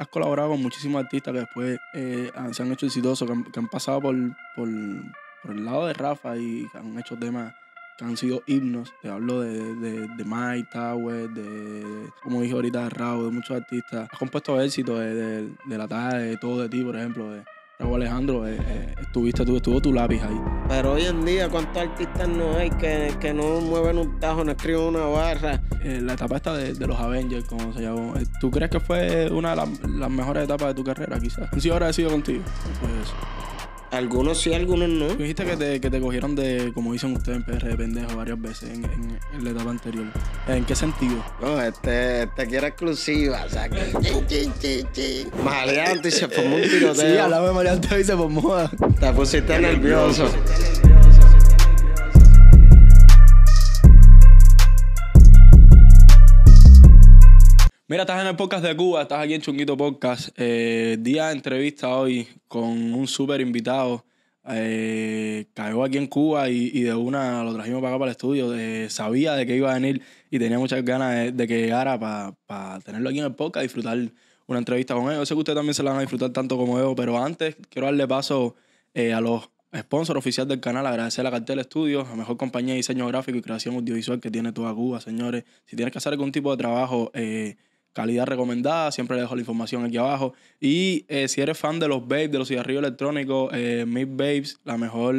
has colaborado con muchísimos artistas que después eh, se han hecho exitosos, que han, pasado por, por, el lado de Rafa y han hecho temas que han sido himnos. Te hablo de, de, de Mike Tower, de, como dije ahorita, de de muchos artistas. Has compuesto éxitos de, la tarde, de todo de ti, por ejemplo. Alejandro, eh, eh, estuviste tú, estuvo tu lápiz ahí. Pero hoy en día, ¿cuántos artistas no hay que, no mueven un tajo, no escriben una barra? Eh, la etapa esta de, los Avengers, como se llamó, ¿tú crees que fue una de las, mejores etapas de tu carrera, quizás? Sí, sido agradecido contigo? Pues, algunos sí, algunos no. dijiste que te, que te cogieron de, como dicen ustedes en PR, de pendejo varias veces en, la etapa anterior. ¿En qué sentido? No, este, este quiero exclusiva, o sea que... maleante y se formó un tiroteo. Sí, hablaba de maleante y se formó. Te pusiste nervioso. Mira, estás en el podcast de Cuba, estás aquí en Chunguito Podcast. Eh, día de entrevista hoy con un súper invitado. Eh, aquí en Cuba y, de una lo trajimos para acá para el estudio. Eh, sabía de que iba a venir y tenía muchas ganas de, que llegara para tenerlo aquí en el podcast, disfrutar una entrevista con él. Yo sé que ustedes también se la van a disfrutar tanto como yo, pero antes quiero darle paso eh, a los sponsors oficiales del canal, agradecer a Cartel Estudio, la mejor compañía de diseño gráfico y creación audiovisual que tiene toda Cuba, señores. Si tienes que hacer algún tipo de trabajo eh, calidad recomendada. Siempre les dejo la información aquí abajo. Y eh, si eres fan de los babes, de los cigarrillos electrónicos, eh, Mid Babes, la mejor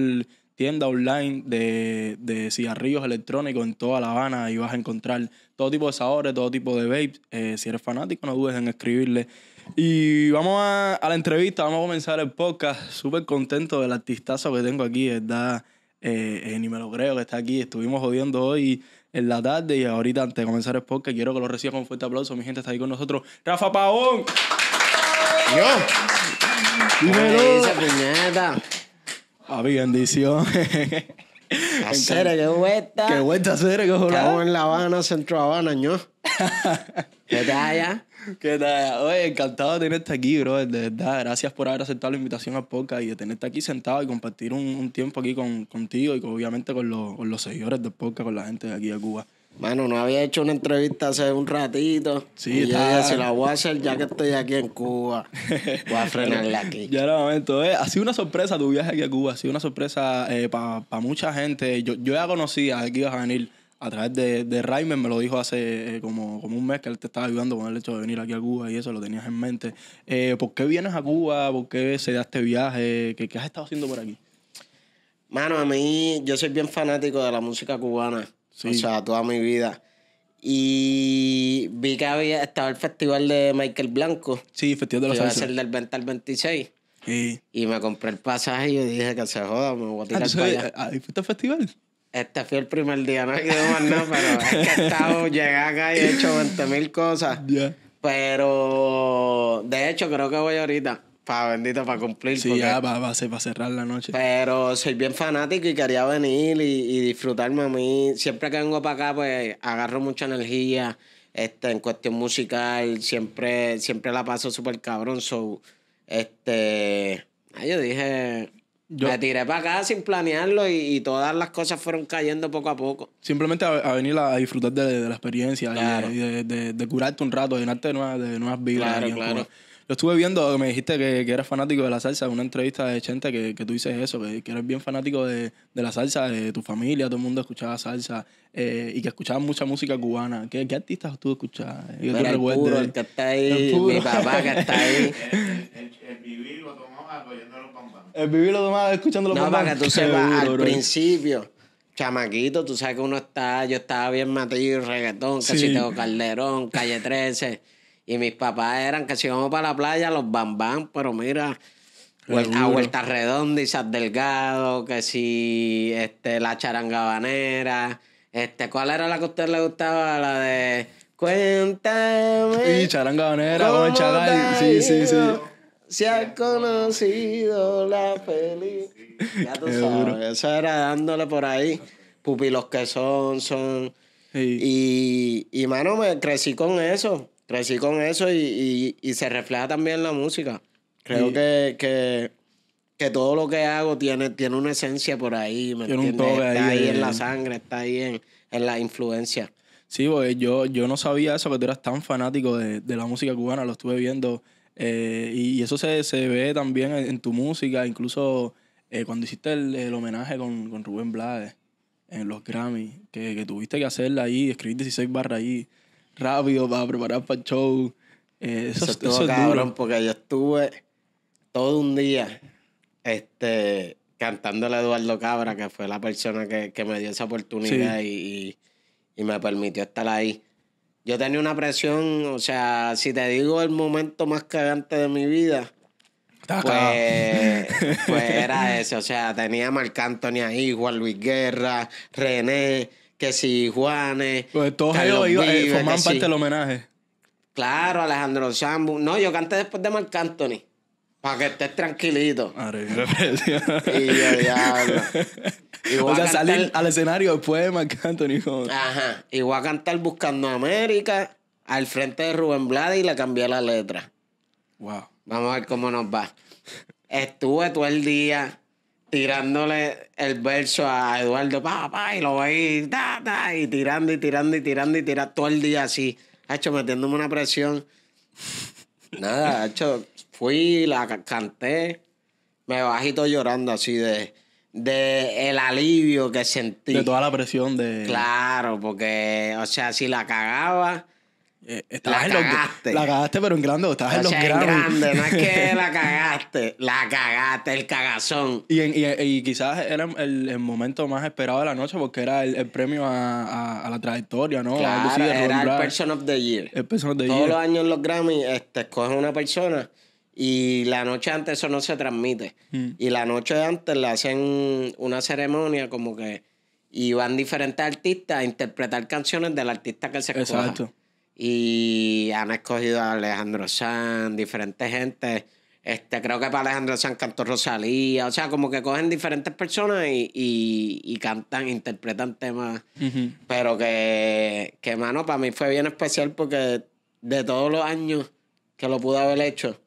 tienda online de, de, cigarrillos electrónicos en toda La Habana y vas a encontrar todo tipo de sabores, todo tipo de vapes. Eh, si eres fanático, no dudes en escribirle. Y vamos a, a la entrevista, vamos a comenzar el podcast. Súper contento del artistazo que tengo aquí, ¿verdad? Eh, ni me lo creo que está aquí. Estuvimos jodiendo hoy en la tarde. Y ahorita, antes de comenzar el podcast, quiero que lo reciba con fuerte aplauso. Mi gente está ahí con nosotros. ¡Rafa Pavón! ¡Yo! ¡Dímelo! ¡Esa puñeta! Papi, ah, bendición. Cere, qué vuelta. Qué vuelta, hacer, qué joder. en La Habana, Centro Habana, yo ¿Qué tal ya? ¿Qué tal? Oye, encantado de tenerte aquí, bro. De verdad, gracias por haber aceptado la invitación a Poca y de tenerte aquí sentado y compartir un, tiempo aquí contigo y obviamente con, los, seguidores de Poca con la gente de aquí de Cuba. Bueno, no había hecho una entrevista hace un ratito. Sí, y ya la voy a hacer ya que estoy aquí en Cuba. Voy a frenarla aquí. Ya era momento. Eh. Ha sido una sorpresa tu viaje aquí a Cuba. Ha sido una sorpresa eh, para mucha gente. Yo, yo ya conocía que ibas a venir a través de, de Raimer me lo dijo hace eh, como, como un mes que él te estaba ayudando con el hecho de venir aquí a Cuba y eso lo tenías en mente. Eh, ¿Por qué vienes a Cuba? ¿Por qué se da este viaje? ¿Qué, has estado haciendo por aquí? Mano, a mí yo soy bien fanático de la música cubana, sí. o sea, toda mi vida. Y vi que había, estaba el festival de Michael Blanco. Sí, Festival de los años. Iba a ser del 20 al 26. Sí. Y me compré el pasaje y dije que se joda, me voy a ah, tirar el para allá. Ah, ¿Fuiste al festival? Este fue el primer día, no hay más nada, pero es que he estado, llegué acá y he hecho 20 mil cosas. Yeah. Pero, de hecho, creo que voy ahorita. Para bendito, para cumplir. Sí, ya, para, cerrar la noche. Pero soy bien fanático y quería venir y, disfrutarme a mí. Siempre que vengo para acá, pues agarro mucha energía este, en cuestión musical. Siempre, siempre la paso súper cabrón. So, este. Yo dije, yo, me tiré para acá sin planearlo y, todas las cosas fueron cayendo poco a poco. Simplemente a, venir a, disfrutar de, la experiencia y, de, curarte un rato, llenarte de nuevas, de nuevas vidas. Yo estuve viendo, me dijiste que, que, eras fanático de la salsa, En una entrevista de Chente que, tú dices eso, que, eres bien fanático de, la salsa, de tu familia, todo el mundo escuchaba salsa eh, y que escuchabas mucha música cubana. ¿Qué, artistas tú escuchabas? El, el el que mi papá que está ahí. El lo demás escuchando los No, para que tú sepas, al principio, chamaquito, tú sabes que uno está, yo estaba bien y reggaetón, que si tengo Calderón, Calle 13. Y mis papás eran que si vamos para la playa, los bambán, pero mira, a vuelta redonda y Delgado, que si este, la charangabanera, este, ¿cuál era la que a usted le gustaba? La de Cuéntame. Y charangabanera, con Sí, sí, sí se ha conocido la feliz... Ya tú sabes, eso era dándole por ahí. Pupilos que son, son. Y, y, mano, me crecí con eso. Crecí con eso y, se refleja también la música. Creo que, que, todo lo que hago tiene, tiene una esencia por ahí. está ahí, en la sangre, está ahí en, la influencia. Sí, porque yo, yo no sabía eso, que tú eras tan fanático de, de la música cubana. Lo estuve viendo eh, y, eso se, ve también en, tu música, incluso eh, cuando hiciste el, homenaje con, Rubén Blades en los Grammy, que, tuviste que hacerla ahí, escribir 16 barras ahí, rápido para preparar para el show. Eh, eso, porque yo estuve todo un día este, cantándole a Eduardo Cabra, que fue la persona que, me dio esa oportunidad y me permitió estar ahí. Yo tenía una presión, o sea, si te digo el momento más cagante de mi vida, pues, pues, era ese. O sea, tenía a Marc Anthony ahí, Juan Luis Guerra, René, que si Juanes. Pues todos ellos, oído eh, formaban parte del homenaje. Claro, Alejandro Sambu. No, yo canté después de Marc Anthony. Para que estés tranquilito. Madre, y yo, diablo. Y voy o a salir al escenario después de Marc Anthony. Ajá. Y voy a cantar Buscando América al frente de Rubén Blades y le cambié la letra. Wow. Vamos a ver cómo nos va. Estuve todo el día tirándole el verso a Eduardo, papá, y lo voy a ir y tirando y tirando y tirando y tirando todo el día así. hecho, metiéndome una presión. Nada, hecho, fui, la canté, me bajito llorando así de de el alivio que sentí. De toda la presión de. Claro, porque, o sea, si la cagaba. Eh, estabas la cagaste. En los, la cagaste, pero en grande, o estabas en los en grande, no es que la cagaste, la cagaste, el cagazón. Y, y, y quizás era el, momento más esperado de la noche porque era el, premio a, a, la trayectoria, ¿no? Claro, era el Person of the Year. El Person of the Todos los años en los Grammy este, escogen una persona y la noche antes eso no se transmite. Mm. Y la noche antes le hacen una ceremonia como que... Y van diferentes artistas a interpretar canciones del artista que se escoja. Exacto. Y han escogido a Alejandro Sanz, diferentes gente. Este, creo que para Alejandro Sanz cantó Rosalía. O sea, como que cogen diferentes personas y, cantan, interpretan temas. Pero que, que, mano, para mí fue bien especial porque de todos los años que lo pude haber hecho,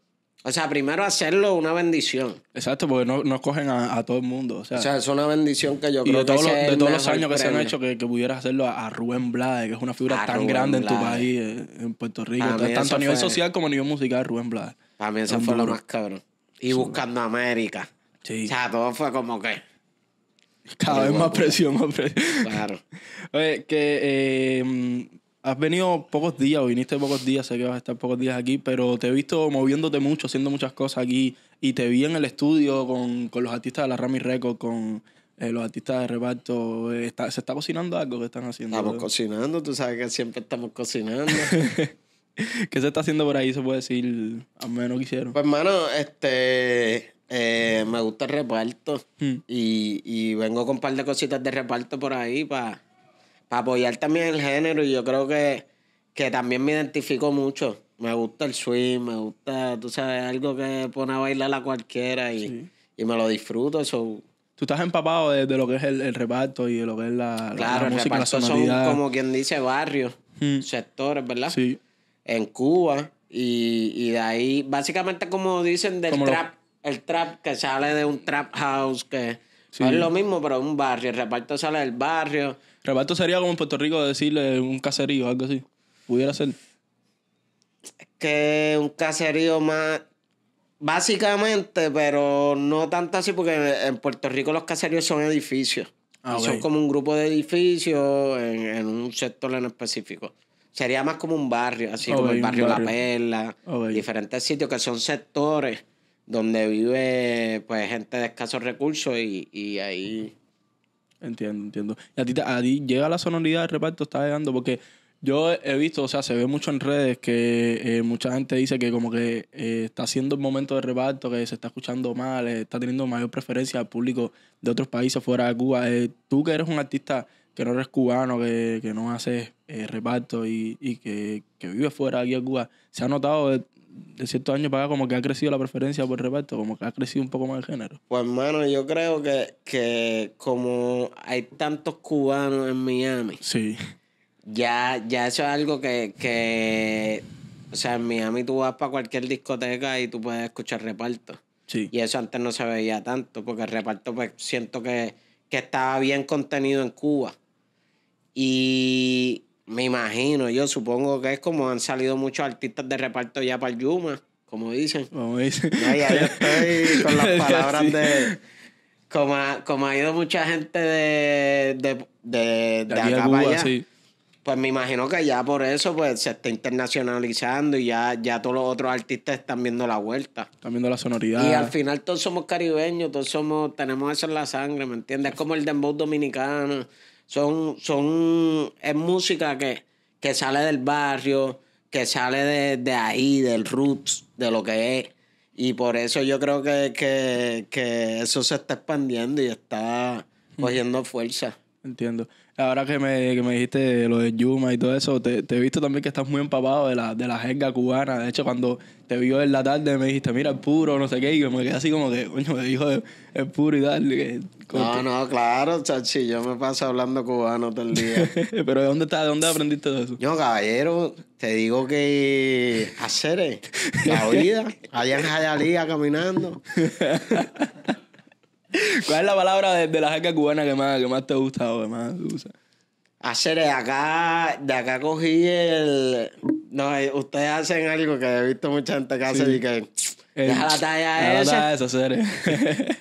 o sea, primero hacerlo una bendición. Exacto, porque no, no cogen a, todo el mundo. O sea, es una bendición que yo creo de que todos los, De todos los años que se han hecho, que, que pudieras hacerlo a, Rubén Blades, que es una figura tan grande en tu país, eh, en Puerto Rico. tanto a nivel social como a nivel musical, Rubén Blades. También se fue lo más cabrón. Y buscando América. O sea, todo fue como que. Cada vez más presión, más presión. Claro. Oye, que. Eh, Has venido pocos días o viniste pocos días, sé que vas a estar pocos días aquí, pero te he visto moviéndote mucho, haciendo muchas cosas aquí y te vi en el estudio con, los artistas de la Rami Records, con eh, los artistas de reparto. Eh, ¿Se está cocinando algo que están haciendo? Estamos cocinando, tú sabes que siempre estamos cocinando. ¿Qué se está haciendo por ahí? Se puede decir, al menos quisieron. Pues, hermano, este. Eh, me gusta el reparto hmm. y, y vengo con un par de cositas de reparto por ahí para para apoyar también el género y yo creo que, que también me identifico mucho. Me gusta el swing, me gusta, tú sabes, algo que pone a bailar a cualquiera y, me lo disfruto. Eso. Tú estás empapado de, lo que es el, reparto y de lo que es la, música, el reparto son como quien dice barrios, hmm. sectores, ¿verdad? Sí. En Cuba y, de ahí, básicamente como dicen del trap, el trap que sale de un trap house que es lo mismo, pero es un barrio. El reparto sale del barrio Reparto sería como en Puerto Rico decirle un caserío, algo así. Pudiera ser. Es que un caserío más. Básicamente, pero no tanto así, porque en Puerto Rico los caseríos son edificios. Ah, son como un grupo de edificios en, un sector en específico. Sería más como un barrio, así ah, como el barrio, La Perla, ah, diferentes sitios que son sectores donde vive pues gente de escasos recursos y, y ahí Entiendo, entiendo. ¿Y a ti, llega la sonoridad del reparto? ¿Está llegando? Porque yo he visto, o sea, se ve mucho en redes que eh, mucha gente dice que como que eh, está haciendo el momento de reparto, que se está escuchando mal, eh, está teniendo mayor preferencia al público de otros países fuera de Cuba. tú que eres un artista que no eres cubano, que, que no haces reparto y, y que, que vives fuera de aquí a Cuba, ¿se ha notado de ciertos años para acá como que ha crecido la preferencia por reparto, como que ha crecido un poco más el género? Pues hermano, yo creo que, que como hay tantos cubanos en Miami. Sí. Ya, ya eso es algo que, que, o sea, en Miami tú vas para cualquier discoteca y tú puedes escuchar reparto. Sí. Y eso antes no se veía tanto, porque el reparto pues siento que, que estaba bien contenido en Cuba. Y me imagino, yo supongo que es como han salido muchos artistas de reparto ya para el Yuma, como dicen. Como dicen. Ya, estoy con las palabras de. Como ha, ido mucha gente de, de, de, de Pues me imagino que ya por eso pues se está internacionalizando y ya, ya todos los otros artistas están viendo la vuelta. Están viendo la sonoridad. Y al final todos somos caribeños, todos somos, tenemos eso en la sangre, ¿me entiendes? Es como el dembow dominicano son, son, es música que, que sale del barrio, que sale de, ahí, del roots, de lo que es. Y por eso yo creo que, que, que eso se está expandiendo y está mm. cogiendo fuerza. Entiendo. Ahora que me, que me dijiste lo de Yuma y todo eso, te, he visto también que estás muy empapado de la, de la jerga cubana. De hecho, cuando te vio en la tarde me dijiste, mira, el puro, no sé qué, y me quedé así como que, coño, me dijo el, puro y tal. no, no, claro, chachi, yo me paso hablando cubano todo el día. Pero ¿de dónde, está, ¿de dónde aprendiste todo eso? Yo, caballero, te digo que hacer la vida, allá en Jayalía caminando. ¿Cuál es la palabra de, la jerga cubana que más, que más te ha gustado? que más usa? Hacer ah, de acá, de acá cogí el. No, eh, ustedes hacen algo que he visto mucha gente que hace y que. deja la talla esa. eso la talla esa,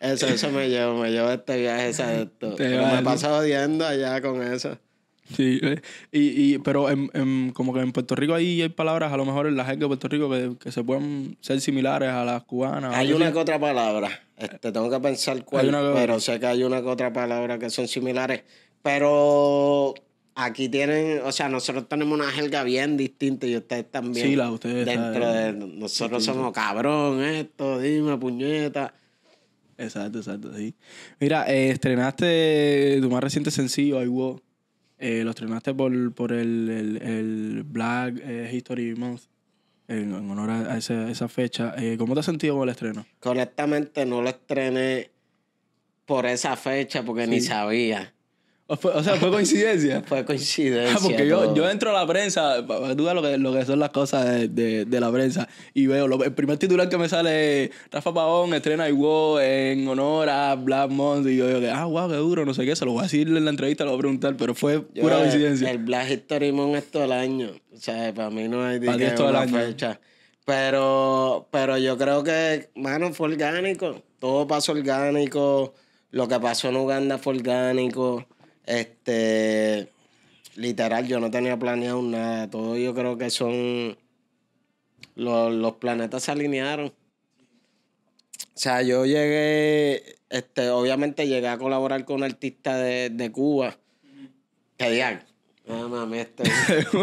Eso, eso me llevo, me llevo este viaje, exacto. Pero me pasa odiando allá con eso. Sí, eh, y, pero como que en Puerto Rico ahí hay palabras, a lo mejor en la jerga de Puerto Rico, que, se pueden ser similares a las cubanas. Hay una que otra palabra, este, tengo que pensar cuál, pero sé que hay una que otra palabra que son similares, pero aquí tienen, o sea, nosotros tenemos una jerga bien distinta y ustedes también. Sí, la ustedes. Dentro de nosotros somos cabrón, esto, dime, puñeta. Exacto, exacto, sí. Mira, eh, estrenaste tu más reciente sencillo, hay Walk eh, lo estrenaste por, el, Black eh, History Month, en, honor a esa, fecha. Eh, ¿Cómo te has sentido con el estreno? Correctamente, no lo estrené por esa fecha porque ni sabía. O, sea, fue coincidencia. fue coincidencia. Ah, porque yo, yo, entro a la prensa, duda lo que, lo que son las cosas de, la prensa, y veo, el primer titular que me sale Rafa Pavón estrena Iwo en honor a Black Monday, y yo digo, ah, guau, qué duro, no sé qué, se lo voy a decir en la entrevista, lo voy a preguntar, pero fue pura coincidencia. El, Black History Month es todo el año, o sea, para mí no hay... Para Fecha. Pero, pero yo creo que, mano, fue orgánico. Todo pasó orgánico. Lo que pasó en Uganda fue orgánico. Este, literal, yo no tenía planeado nada. Todo yo creo que son. Los, planetas se alinearon. O sea, yo llegué, este, obviamente llegué a colaborar con un artista de, de Cuba, Kediak. No mami, este.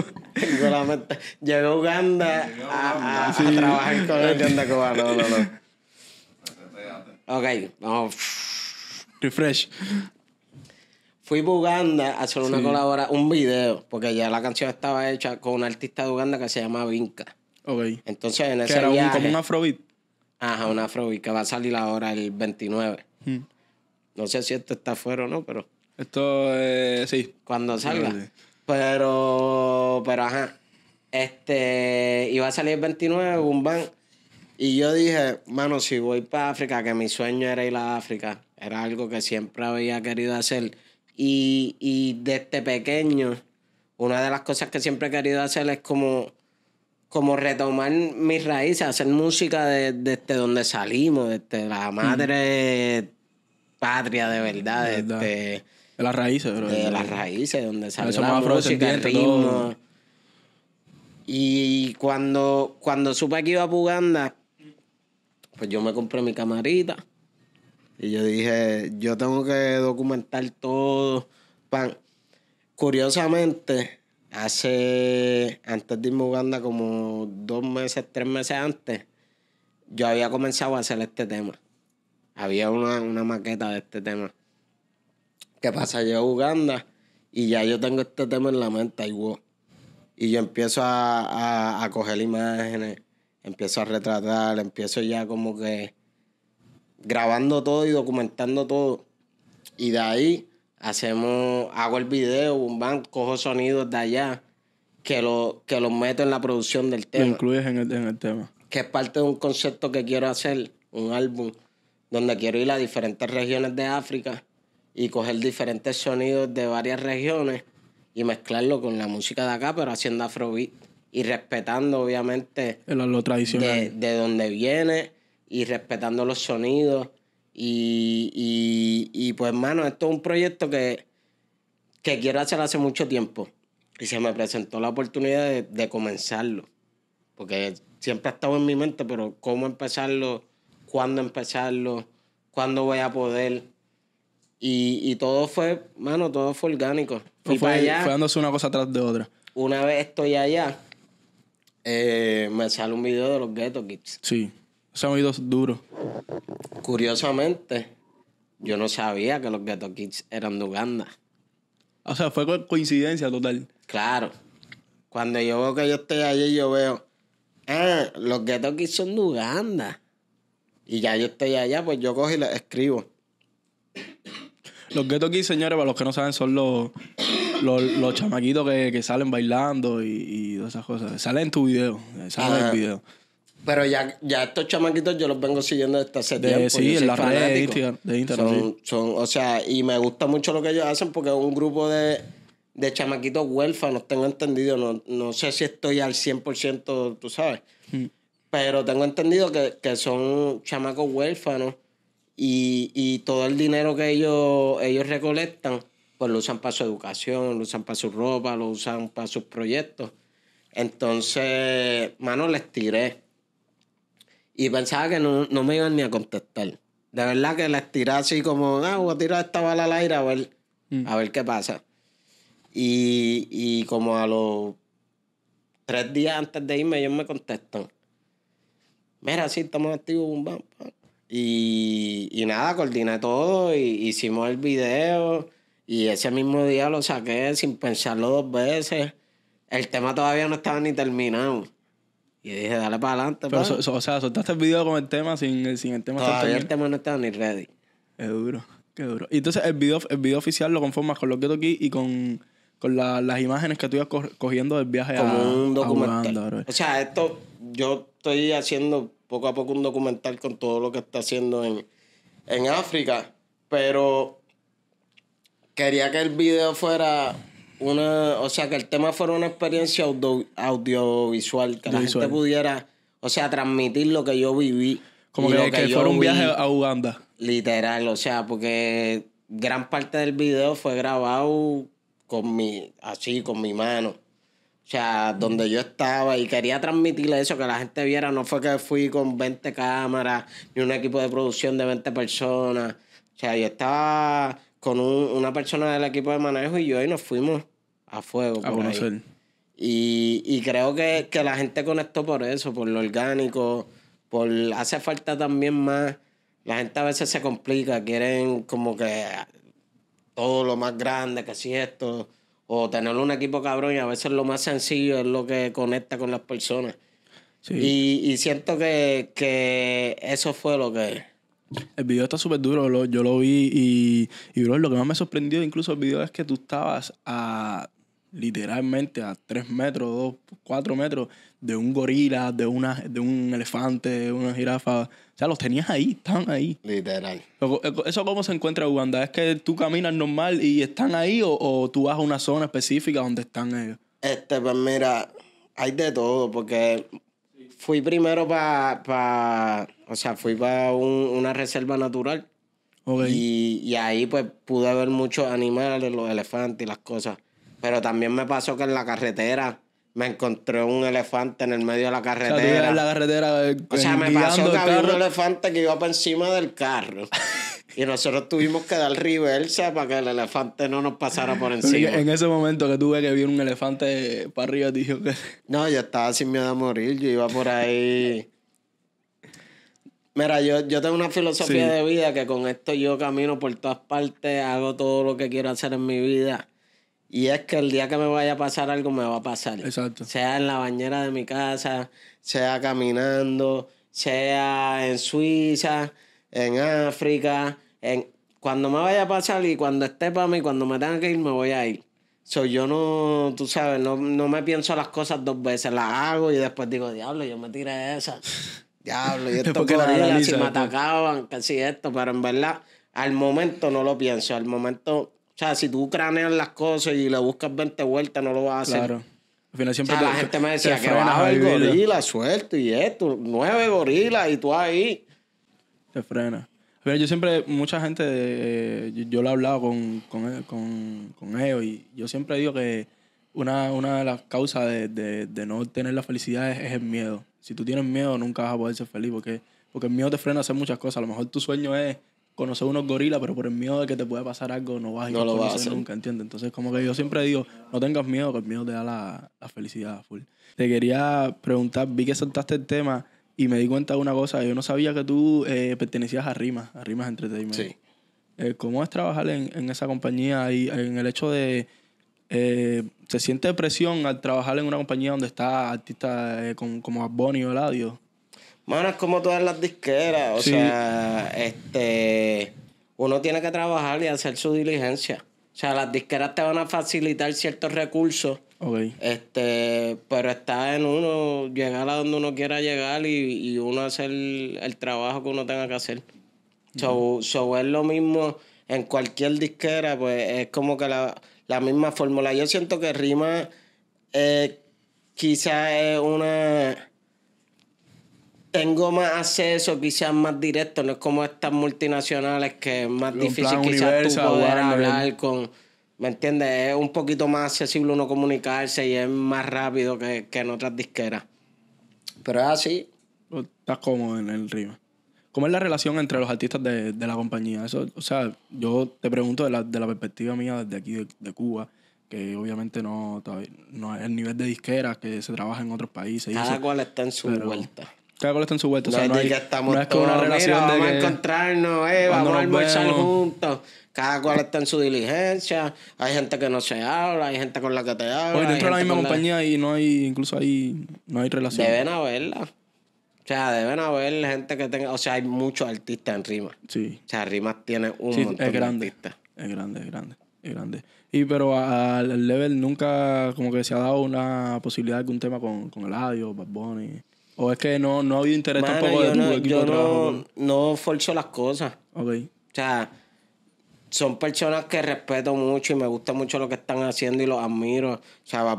Llegó a Uganda a, a, trabajar con el de Cuba. No, no, no. Ok, vamos. Refresh fui a Uganda a hacer una colabora un video, porque ya la canción estaba hecha con un artista de Uganda que se llama Vinca. Ok. Entonces en ese era como un afrobeat. Ajá, un afrobeat que va a salir ahora el 29. Hmm. No sé si esto está afuera o no, pero... Esto, eh, sí. Cuando salga. Pero, pero ajá. Este, iba a salir el 29, un Y yo dije, mano, si voy para África, que mi sueño era ir a África, era algo que siempre había querido hacer y, y desde este pequeño, una de las cosas que siempre he querido hacer es como, como retomar mis raíces, hacer música de, desde este donde salimos, desde este, la mm. madre patria de verdad. De Desde, las raíces, bro. De las raíces, donde salió la música, el ritmo. Y cuando, cuando supe que iba a Puganda, pues yo me compré mi camarita y yo dije, yo tengo que documentar todo. Curiosamente, hace, antes de irme a Uganda, como dos meses, tres meses antes, yo había comenzado a hacer este tema. Había una, una maqueta de este tema. ¿Qué pasa? yo a Uganda y ya yo tengo este tema en la mente, y, y yo empiezo a, a coger imágenes, empiezo a retratar, empiezo ya como que grabando todo y documentando todo. Y de ahí hacemos, hago el video, cojo sonidos de allá que los que lo meto en la producción del tema. Lo incluyes en el, tema. Que es parte de un concepto que quiero hacer, un álbum, donde quiero ir a diferentes regiones de África y coger diferentes sonidos de varias regiones y mezclarlo con la música de acá, pero haciendo afrobeat y respetando obviamente lo tradicional. De, de dónde viene y respetando los sonidos. Y, y, pues, mano, esto es un proyecto que, que quiero hacer hace mucho tiempo. Y se me presentó la oportunidad de, de comenzarlo. Porque siempre ha estado en mi mente, pero cómo empezarlo, cuándo empezarlo, cuándo voy a poder. Y, y todo fue, mano, todo fue orgánico. fue, allá, dándose una cosa atrás de otra. Una vez estoy allá, eh, me sale un video de los Ghetto Kids. Sí se han oído duro. Curiosamente, yo no sabía que los Ghetto Kids eran de Uganda. O sea, fue coincidencia total. Claro. Cuando yo veo que yo estoy allí, yo veo, eh, los Ghetto Kids son de Uganda. Y ya yo estoy allá, pues yo cojo y les escribo. Los Ghetto Kids, señores, para los que no saben, son los, los, chamaquitos que, salen bailando y, y esas cosas. Salen en tu video, eh, salen en el video. Pero ya, ya estos chamaquitos yo los vengo siguiendo desde hace tiempo. Sí, en las redes de Instagram. son, o sea, y me gusta mucho lo que ellos hacen porque es un grupo de, de chamaquitos huérfanos, tengo entendido. No, sé si estoy al 100%, tú sabes. Mm. Pero tengo entendido que, son chamacos huérfanos y, y, todo el dinero que ellos, ellos recolectan, pues lo usan para su educación, lo usan para su ropa, lo usan para sus proyectos. Entonces, mano, les tiré y pensaba que no, me iban ni a contestar. De verdad que les tiré así como, ah, voy a tirar esta bala al aire a ver, mm. qué pasa. Y, como a los tres días antes de irme, ellos me contestan. Mira, sí, estamos activos, bum, Y, y, nada, coordiné todo, y, hicimos el video, y ese mismo día lo saqué sin pensarlo dos veces. El tema todavía no estaba ni terminado. Y dije, dale para adelante. Pero, o sea, soltaste el video con el tema sin, el tema. Todavía el tema no estaba ni ready. Es duro, qué duro. Y entonces el video, el video oficial lo conformas con que que aquí y con, con las imágenes que tú cogiendo del viaje a Como un documental. o sea, esto, yo estoy haciendo poco a poco un documental con todo lo que está haciendo en, en África, pero quería que el video fuera una, o sea, que el tema fuera una experiencia audiovisual, que la gente pudiera, o sea, transmitir lo que yo viví. Como que, fuera un viaje a Uganda. Literal, o sea, porque gran parte del video fue grabado con mi, así, con mi mano. O sea, donde yo estaba y quería transmitirle eso, que la gente viera, no fue que fui con 20 cámaras, ni un equipo de producción de 20 personas. O sea, yo estaba con una persona del equipo de manejo y yo y nos fuimos a fuego. conocer. Y, y, creo que, que, la gente conectó por eso, por lo orgánico, por hace falta también más. La gente a veces se complica, quieren como que todo lo más grande, que si esto, o tener un equipo cabrón y a veces lo más sencillo es lo que conecta con las personas. Sí. Y, y, siento que, que, eso fue lo que... El video está súper duro, yo lo vi y, y lo que más me sorprendió incluso el video es que tú estabas a literalmente a tres metros, dos, cuatro metros de un gorila, de, una, de un elefante, de una jirafa. O sea, los tenías ahí, están ahí. Literal. Eh, ¿Eso cómo se encuentra Uganda? ¿Es que tú caminas normal y están ahí o, tú vas a una zona específica donde están ellos? Este, pues mira, hay de todo, porque fui primero para, o sea, fui para una reserva natural. Y, y ahí pues pude ver muchos animales, los elefantes y las cosas. Pero también me pasó que en la carretera me encontré un elefante en el medio de la carretera. O sea, en la carretera. Eh, o sea, me pasó que había un elefante que iba por encima del carro. y nosotros tuvimos que dar reversa para que el elefante no nos pasara por encima. En ese momento que tuve que ver un elefante para arriba, dijo que. No, yo estaba sin miedo a morir. Yo iba por ahí. Mira, yo, yo tengo una filosofía de vida que con esto yo camino por todas partes, hago todo lo que quiero hacer en mi vida y es que el día que me vaya a pasar algo, me va a pasar. Exacto. Sea en la bañera de mi casa, sea caminando, sea en Suiza, en África, en... Cuando me vaya a pasar y cuando esté para mí, cuando me tenga que ir, me voy a ir. soy yo no, tú sabes, no, no me pienso las cosas dos veces. Las hago y después digo, diablo, yo me tiré esa. Diablo, y esto pues. que me atacaban, casi esto. Pero en verdad, al momento no lo pienso. Al momento o sea, si tú craneas las cosas y le buscas 20 vueltas, no lo vas a hacer. Claro. Al final siempre la gente me decía que a el gorila, suelto y esto, nueve gorilas y tú ahí. Te frena. Pero yo siempre, mucha gente, eh, yo, lo he hablado con, ellos y yo siempre digo que una, una de las causas de, no tener la felicidad es, el miedo. Si tú tienes miedo, nunca vas a poder ser feliz porque, porque el miedo te frena a hacer muchas cosas. A lo mejor tu sueño es conocer unos gorilas, pero por el miedo de que te pueda pasar algo no vas a ir no lo nunca, ¿entiendes? Entonces, como que yo siempre digo, no tengas miedo, porque el miedo te da la, felicidad full. Te quería preguntar, vi que soltaste el tema y me di cuenta de una cosa, yo no sabía que tú eh, pertenecías a Rimas, a Rimas Entertainment. Sí. Eh, ¿Cómo es trabajar en, esa compañía y en el hecho de... Eh, ¿Se siente presión al trabajar en una compañía donde está artistas eh, como, como Bad o Eladio? Mano, es como todas las disqueras. O sea, este. Uno tiene que trabajar y hacer su diligencia. O sea, las disqueras te van a facilitar ciertos recursos. Este, pero está en uno llegar a donde uno quiera llegar y, uno hacer el, trabajo que uno tenga que hacer. so, es lo mismo en cualquier disquera, pues es como que la, misma fórmula. Yo siento que Rima eh, quizás es una tengo más acceso, quizás más directo, no es como estas multinacionales que es más difícil quizás tú poder hablar con, ¿me entiendes? Es un poquito más accesible uno comunicarse y es más rápido que, que en otras disqueras. Pero es así. Estás cómodo en el río. ¿Cómo es la relación entre los artistas de, de la compañía? Eso, o sea, yo te pregunto de la, de la perspectiva mía desde aquí de, de Cuba que obviamente no, no es el nivel de disqueras que se trabaja en otros países. Cada cual está en su vuelta. Cada cual está en su vuelta. no, estamos es una vamos a encontrarnos, eh, vamos a almorzar juntos. Cada cual está en su diligencia. Hay gente que no se habla, hay gente con la que te habla. dentro de la misma compañía y no hay, incluso ahí, no hay relación. Deben haberla. O sea, deben haber gente que tenga. O sea, hay muchos artistas en Rimas. Sí. O sea, Rimas tiene un montón es de artistas. Es grande, es grande, es grande. Y pero al level nunca como que se ha dado una posibilidad de algún tema con, con audio, Bad Bunny. ¿O es que no, no ha habido interés tampoco de tu no, equipo No, pues. no forzo las cosas. Ok. O sea, son personas que respeto mucho y me gusta mucho lo que están haciendo y los admiro. O sea,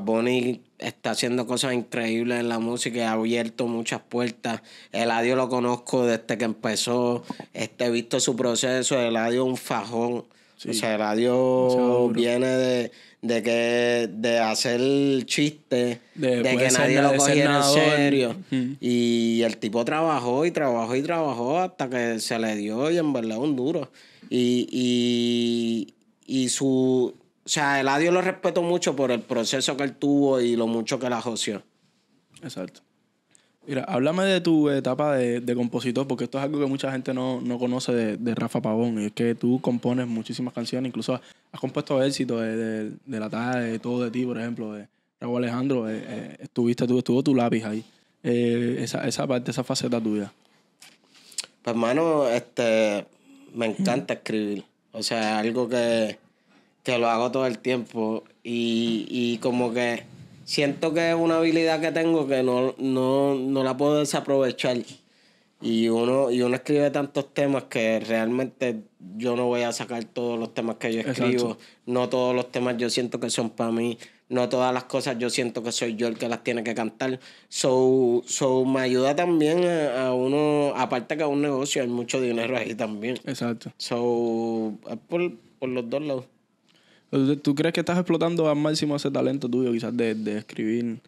está haciendo cosas increíbles en la música y ha abierto muchas puertas. El Eladio lo conozco desde que empezó. Este, he visto su proceso. Eladio es un fajón. O sea, Eladio viene de, de que de hacer chistes, de, de que nadie lo cogiera en serio. Y el tipo trabajó y trabajó y trabajó hasta que se le dio y en verdad un duro. Y, y, su... O sea, el adiós lo respeto mucho por el proceso que él tuvo y lo mucho que la joció. Exacto. Mira, háblame de tu etapa de, compositor, porque esto es algo que mucha gente no, conoce de, Rafa Pavón. Y es que tú compones muchísimas canciones, incluso has, compuesto éxitos de, la tarde, de todo de ti, por ejemplo, de Raúl Alejandro. Eh, eh, estuviste tú, estuvo tu lápiz ahí. Eh, esa, esa parte, esa faceta tuya. Pues, hermano, este, me encanta escribir. O sea, algo que, lo hago todo el tiempo. Y, y como que siento que es una habilidad que tengo que no, no, no la puedo desaprovechar. Y uno, y uno escribe tantos temas que realmente yo no voy a sacar todos los temas que yo escribo. No todos los temas yo siento que son para mí. No todas las cosas yo siento que soy yo el que las tiene que cantar. So, me ayuda también a, uno, aparte que es un negocio hay mucho dinero ahí también. Exacto. So, por, por los dos lados. ¿Tú crees que estás explotando al máximo ese talento tuyo, quizás de, escribir?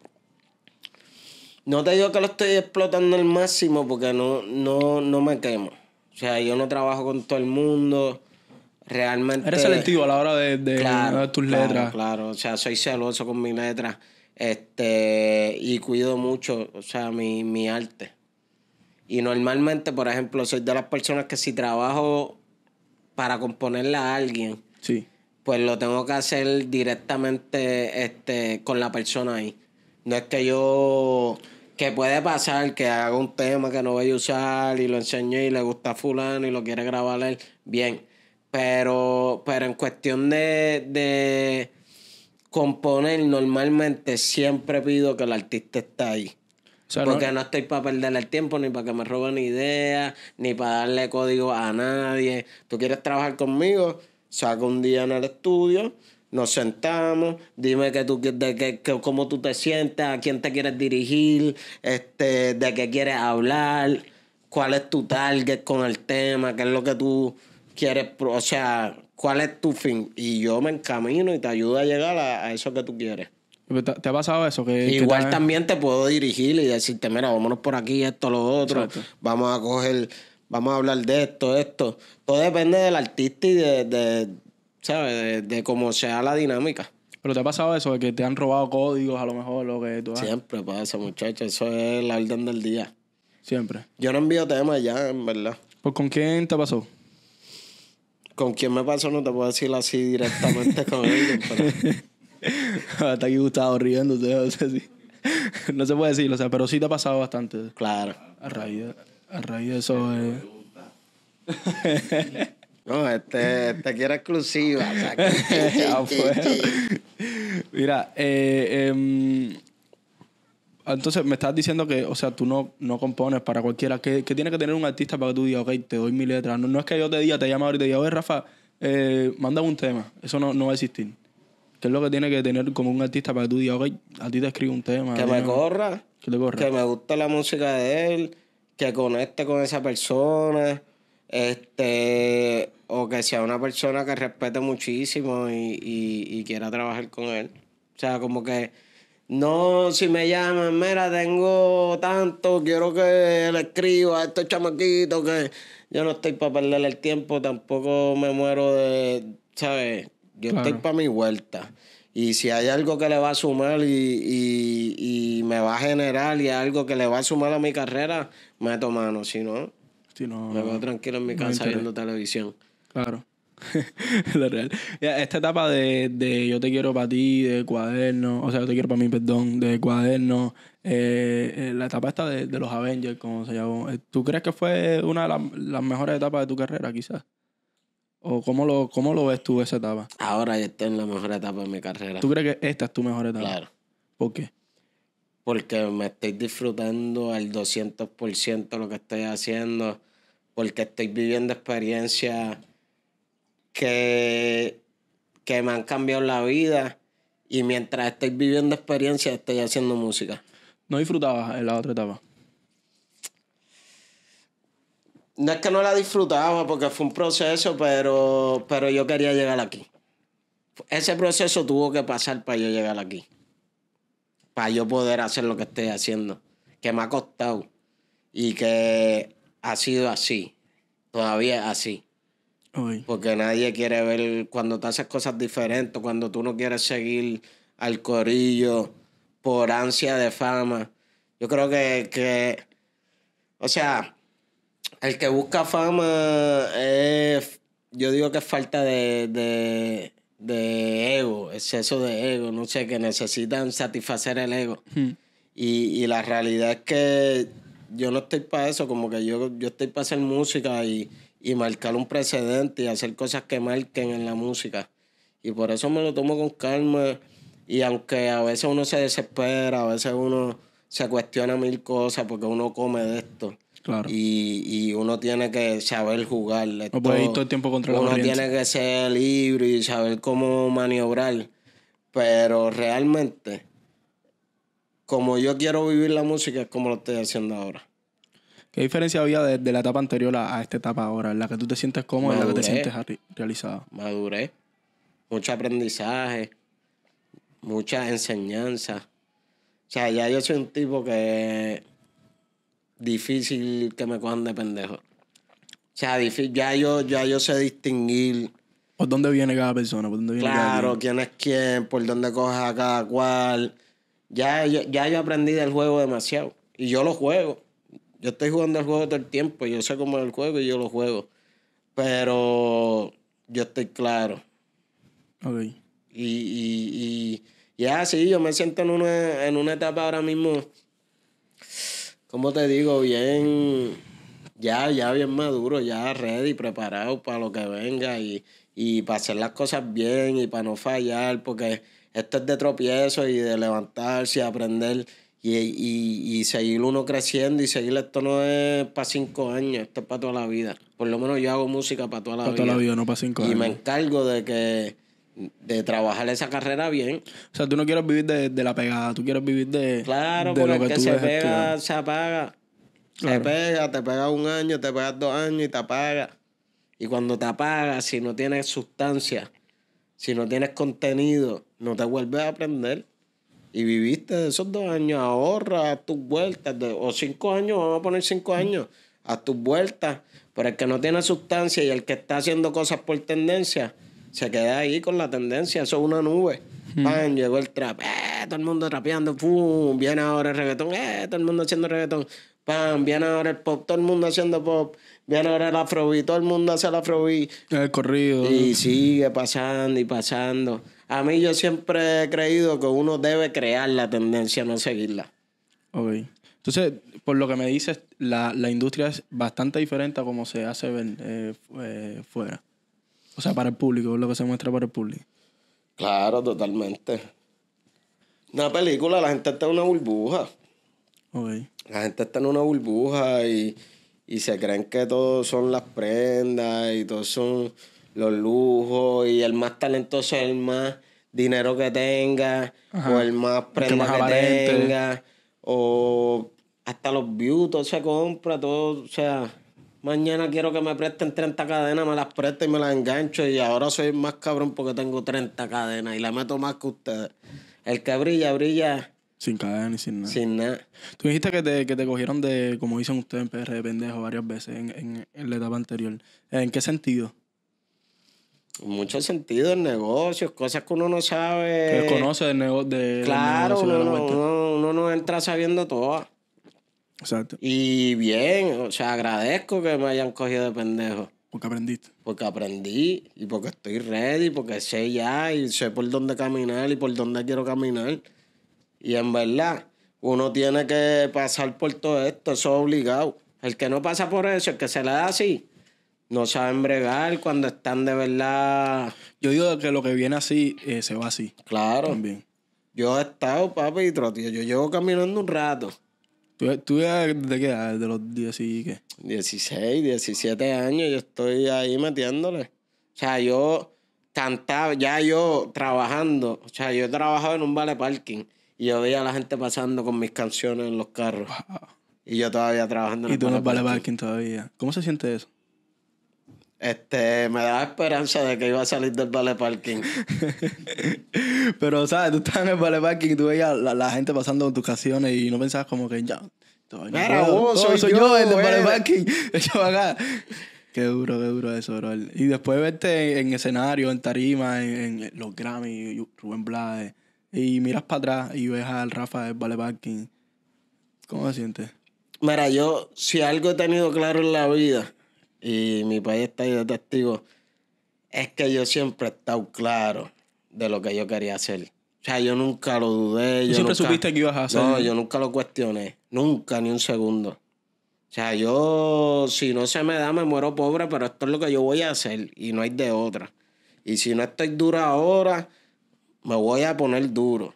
No te digo que lo estoy explotando al máximo porque no, no, no me quemo. O sea, yo no trabajo con todo el mundo. Realmente. Eres selectivo a la hora de, de, tus letras. Claro, o sea, soy celoso con mis letras. Este, y cuido mucho, o sea, mi, mi arte. Y normalmente, por ejemplo, soy de las personas que si trabajo para componerle a alguien. Sí pues lo tengo que hacer directamente este, con la persona ahí. No es que yo que puede pasar que haga un tema que no voy a usar y lo enseñé y le gusta a fulano y lo quiere grabar él, bien. Pero, pero en cuestión de, componer, normalmente siempre pido que el artista esté ahí. porque no... no estoy para perder el tiempo, ni para que me roben ideas, ni para darle código a nadie. Tú quieres trabajar conmigo, saca un día en el estudio, nos sentamos, dime que tú, de cómo tú te sientes, a quién te quieres dirigir, este, de qué quieres hablar, cuál es tu target con el tema, qué es lo que tú quieres, o sea, cuál es tu fin. Y yo me encamino y te ayudo a llegar a, eso que tú quieres. ¿Te ha pasado eso? Que, Igual también te puedo dirigir y decirte, mira, vámonos por aquí, esto, lo otro. Vamos a coger vamos a hablar de esto, esto. Todo depende del artista y de, de ¿sabes? De, cómo sea la dinámica. ¿Pero te ha pasado eso de que te han robado códigos a lo mejor? Lo que tú Siempre pasa, muchachos. Eso es la orden del día. Siempre. Yo no envío temas ya, en verdad. pues con quién te pasó? Con quién me pasó no te puedo decir así directamente con él. Pero... Hasta aquí Gustavo riendo. o No se puede decir, o sea, pero sí te ha pasado bastante. Claro. A raíz de... A raíz de eso es. Eh. No, este, este aquí exclusiva. Mira, entonces me estás diciendo que, o sea, tú no, no compones para cualquiera. ¿Qué, tiene que tener un artista para que tú digas, ok, te doy mi letra? No, es que yo te diga, te llame ahorita y te diga, oye, Rafa, eh, manda un tema. Eso no, no va a existir. ¿Qué es lo que tiene que tener como un artista para que tú digas, ok, a ti te escribo un tema? Que me corra. Que corra. Que me gusta la música de él que conecte con esa persona, este, o que sea una persona que respete muchísimo y, quiera trabajar con él. O sea, como que no, si me llaman, mira, tengo tanto, quiero que le escriba a estos chamaquitos que yo no estoy para perderle el tiempo, tampoco me muero de, ¿sabes? Yo estoy para mi vuelta. Y si hay algo que le va a sumar y, me va a generar y algo que le va a sumar a mi carrera, meto mano. Si no, si no me voy tranquilo en mi casa viendo televisión. Claro. lo real. esta etapa de, yo te quiero para ti, de cuaderno, o sea, yo te quiero para mí, perdón, de cuaderno, eh, eh, la etapa esta de, los Avengers, como se llamó, eh, ¿tú crees que fue una de las mejores etapas de tu carrera, quizás? ¿O cómo lo, cómo lo ves tú esa etapa? Ahora yo estoy en la mejor etapa de mi carrera. ¿Tú crees que esta es tu mejor etapa? Claro. ¿Por qué? Porque me estoy disfrutando al 200% lo que estoy haciendo, porque estoy viviendo experiencias que, que me han cambiado la vida y mientras estoy viviendo experiencias estoy haciendo música. ¿No disfrutabas en la otra etapa? No es que no la disfrutaba porque fue un proceso, pero, pero yo quería llegar aquí. Ese proceso tuvo que pasar para yo llegar aquí. Para yo poder hacer lo que estoy haciendo. Que me ha costado. Y que ha sido así. Todavía así. Porque nadie quiere ver cuando te haces cosas diferentes, cuando tú no quieres seguir al corillo por ansia de fama. Yo creo que, que o sea, el que busca fama es. Yo digo que es falta de, de, de ego, exceso de ego, no sé, que necesitan satisfacer el ego. Hmm. Y, la realidad es que yo no estoy para eso, como que yo, yo estoy para hacer música y, y marcar un precedente y hacer cosas que marquen en la música. Y por eso me lo tomo con calma. Y aunque a veces uno se desespera, a veces uno se cuestiona mil cosas porque uno come de esto. Y, uno tiene que saber jugar. todo el tiempo contra Uno tiene que ser libre y saber cómo maniobrar. Pero realmente, como yo quiero vivir la música, es como lo estoy haciendo ahora. ¿Qué diferencia había de, la etapa anterior a, esta etapa ahora? ¿En la que tú te sientes cómodo y en la que te sientes realizado? Maduré. Mucho aprendizaje. Mucha enseñanza. O sea, ya yo soy un tipo que difícil que me cojan de pendejo. O sea, difícil, ya yo, ya yo sé distinguir. ¿Por dónde viene cada persona? ¿Por dónde viene claro, quién es quién, por dónde coja cada cual. Ya, ya, yo aprendí del juego demasiado. Y yo lo juego. Yo estoy jugando el juego todo el tiempo. Yo sé cómo es el juego y yo lo juego. Pero yo estoy claro. Ok. Y, y, y ya, sí, yo me siento en una, en una etapa ahora mismo como te digo, bien, ya, ya bien maduro, ya ready, preparado para lo que venga y, para hacer las cosas bien y para no fallar, porque esto es de tropiezo y de levantarse aprender y, seguir uno creciendo y seguir esto no es para cinco años, esto es para toda la vida. Por lo menos yo hago música para toda la vida. Para toda la vida, no para cinco años. Y me encargo de que de trabajar esa carrera bien. O sea, tú no quieres vivir de, la pegada, tú quieres vivir de. Claro, de porque lo que, se pega, se apaga. Se pega, te pega un año, te pega dos años y te apaga. Y cuando te apaga, si no tienes sustancia, si no tienes contenido, no te vuelves a aprender. Y viviste esos dos años, ahorra, a tus vueltas, de, o cinco años, vamos a poner cinco años, a tus vueltas. Pero el que no tiene sustancia y el que está haciendo cosas por tendencia, se queda ahí con la tendencia, eso es una nube. Hmm. Pam, llegó el trap, eh, todo el mundo trapeando, pum, viene ahora el reggaetón, eh, todo el mundo haciendo reggaetón, pam, viene ahora el pop, todo el mundo haciendo pop, viene ahora el afrobeat, todo el mundo hace el afrobeat. El corrido. Y sigue pasando y pasando. A mí yo siempre he creído que uno debe crear la tendencia, no seguirla. Ok. Entonces, por lo que me dices, la, la industria es bastante diferente a como se hace eh, eh, fuera. O sea, para el público, lo que se muestra para el público. Claro, totalmente. Una película, la gente está en una burbuja. La gente está en una burbuja y, se creen que todo son las prendas y todo son los lujos y el más talentoso es el más dinero que tenga o el más prenda que, tenga o hasta los views, se compra, todo, o sea... Mañana quiero que me presten 30 cadenas, me las presto y me las engancho. Y ahora soy más cabrón porque tengo 30 cadenas y la meto más que ustedes. El que brilla, brilla. Sin cadena ni sin nada. Sin nada. Tú dijiste que te, cogieron de, como dicen ustedes en PR de pendejo varias veces en, la etapa anterior. ¿En qué sentido? mucho sentido, en negocios, cosas que uno no sabe. Que conoce de negocio. De, claro, uno, no entra sabiendo todo. Y bien, o sea, agradezco que me hayan cogido de pendejo. Porque aprendiste. Porque aprendí y porque estoy ready, porque sé ya y sé por dónde caminar y por dónde quiero caminar. Y en verdad, uno tiene que pasar por todo esto, eso es obligado. El que no pasa por eso, el que se le da así, no sabe bregar cuando están de verdad. Yo digo que lo que viene así eh, se va así. Claro. Yo he estado, papi, tío, yo llevo caminando un rato. ¿Tú, tú de qué edad? ¿De los 10 y qué? 16, 17 años. Yo estoy ahí metiéndole. O sea, yo cantaba, ya yo trabajando. O sea, yo he trabajado en un vale parking. Y yo veía a la gente pasando con mis canciones en los carros. Y yo todavía trabajando en ¿Y tú en el vale parking todavía? ¿Cómo se siente eso? Este, me daba esperanza de que iba a salir del ballet Parking. Pero, ¿sabes? Tú estás en el Vale Parking y tú veías la, la gente pasando en tus canciones y no pensabas como que ya. Mira, vos, soy, yo, el del Vale Parking. Yo acá. Qué duro, qué duro eso, bro. Y después verte en, escenario, en tarima, en, los Grammy, Rubén Blades. Y miras para atrás y ves al Rafa del Vale Parking. ¿Cómo te sientes? Mira, yo, si algo he tenido claro en la vida y mi país está ahí de testigo, es que yo siempre he estado claro de lo que yo quería hacer. O sea, yo nunca lo dudé. Yo siempre supiste que ibas a hacer? No, yo nunca lo cuestioné. Nunca, ni un segundo. O sea, yo, si no se me da, me muero pobre, pero esto es lo que yo voy a hacer y no hay de otra. Y si no estoy duro ahora, me voy a poner duro.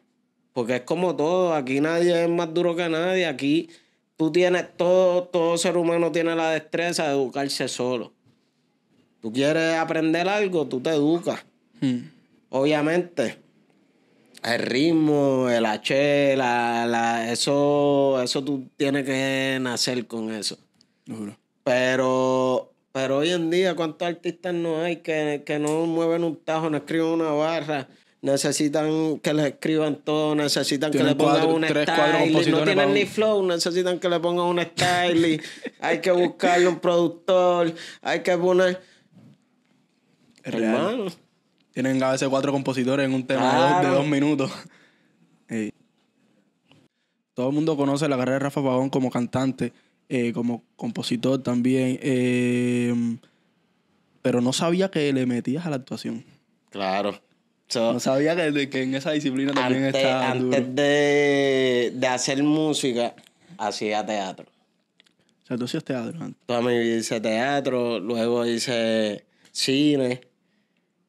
Porque es como todo, aquí nadie es más duro que nadie, aquí tú tienes, todo, todo ser humano tiene la destreza de educarse solo. Tú quieres aprender algo, tú te educas. Hmm. Obviamente, el ritmo, el H, la, la, eso, eso tú tienes que nacer con eso. Pero, pero hoy en día, ¿cuántos artistas no hay que, que no mueven un tajo, no escriben una barra? necesitan que les escriban todo, necesitan que le pongan un style, no tienen ni flow, necesitan que le pongan un style, hay que buscarle un productor, hay que poner... Hermano. Tienen a veces cuatro compositores en un tema de, dos, minutos. Todo el mundo conoce la carrera de Rafa Pagón como cantante, eh, como compositor también, eh, pero no sabía que le metías a la actuación. Claro no sabía que, en esa disciplina también estaba Antes De, de, hacer música, hacía teatro. O sea, tú hacías teatro antes. Toda mi vida hice teatro, luego hice cine.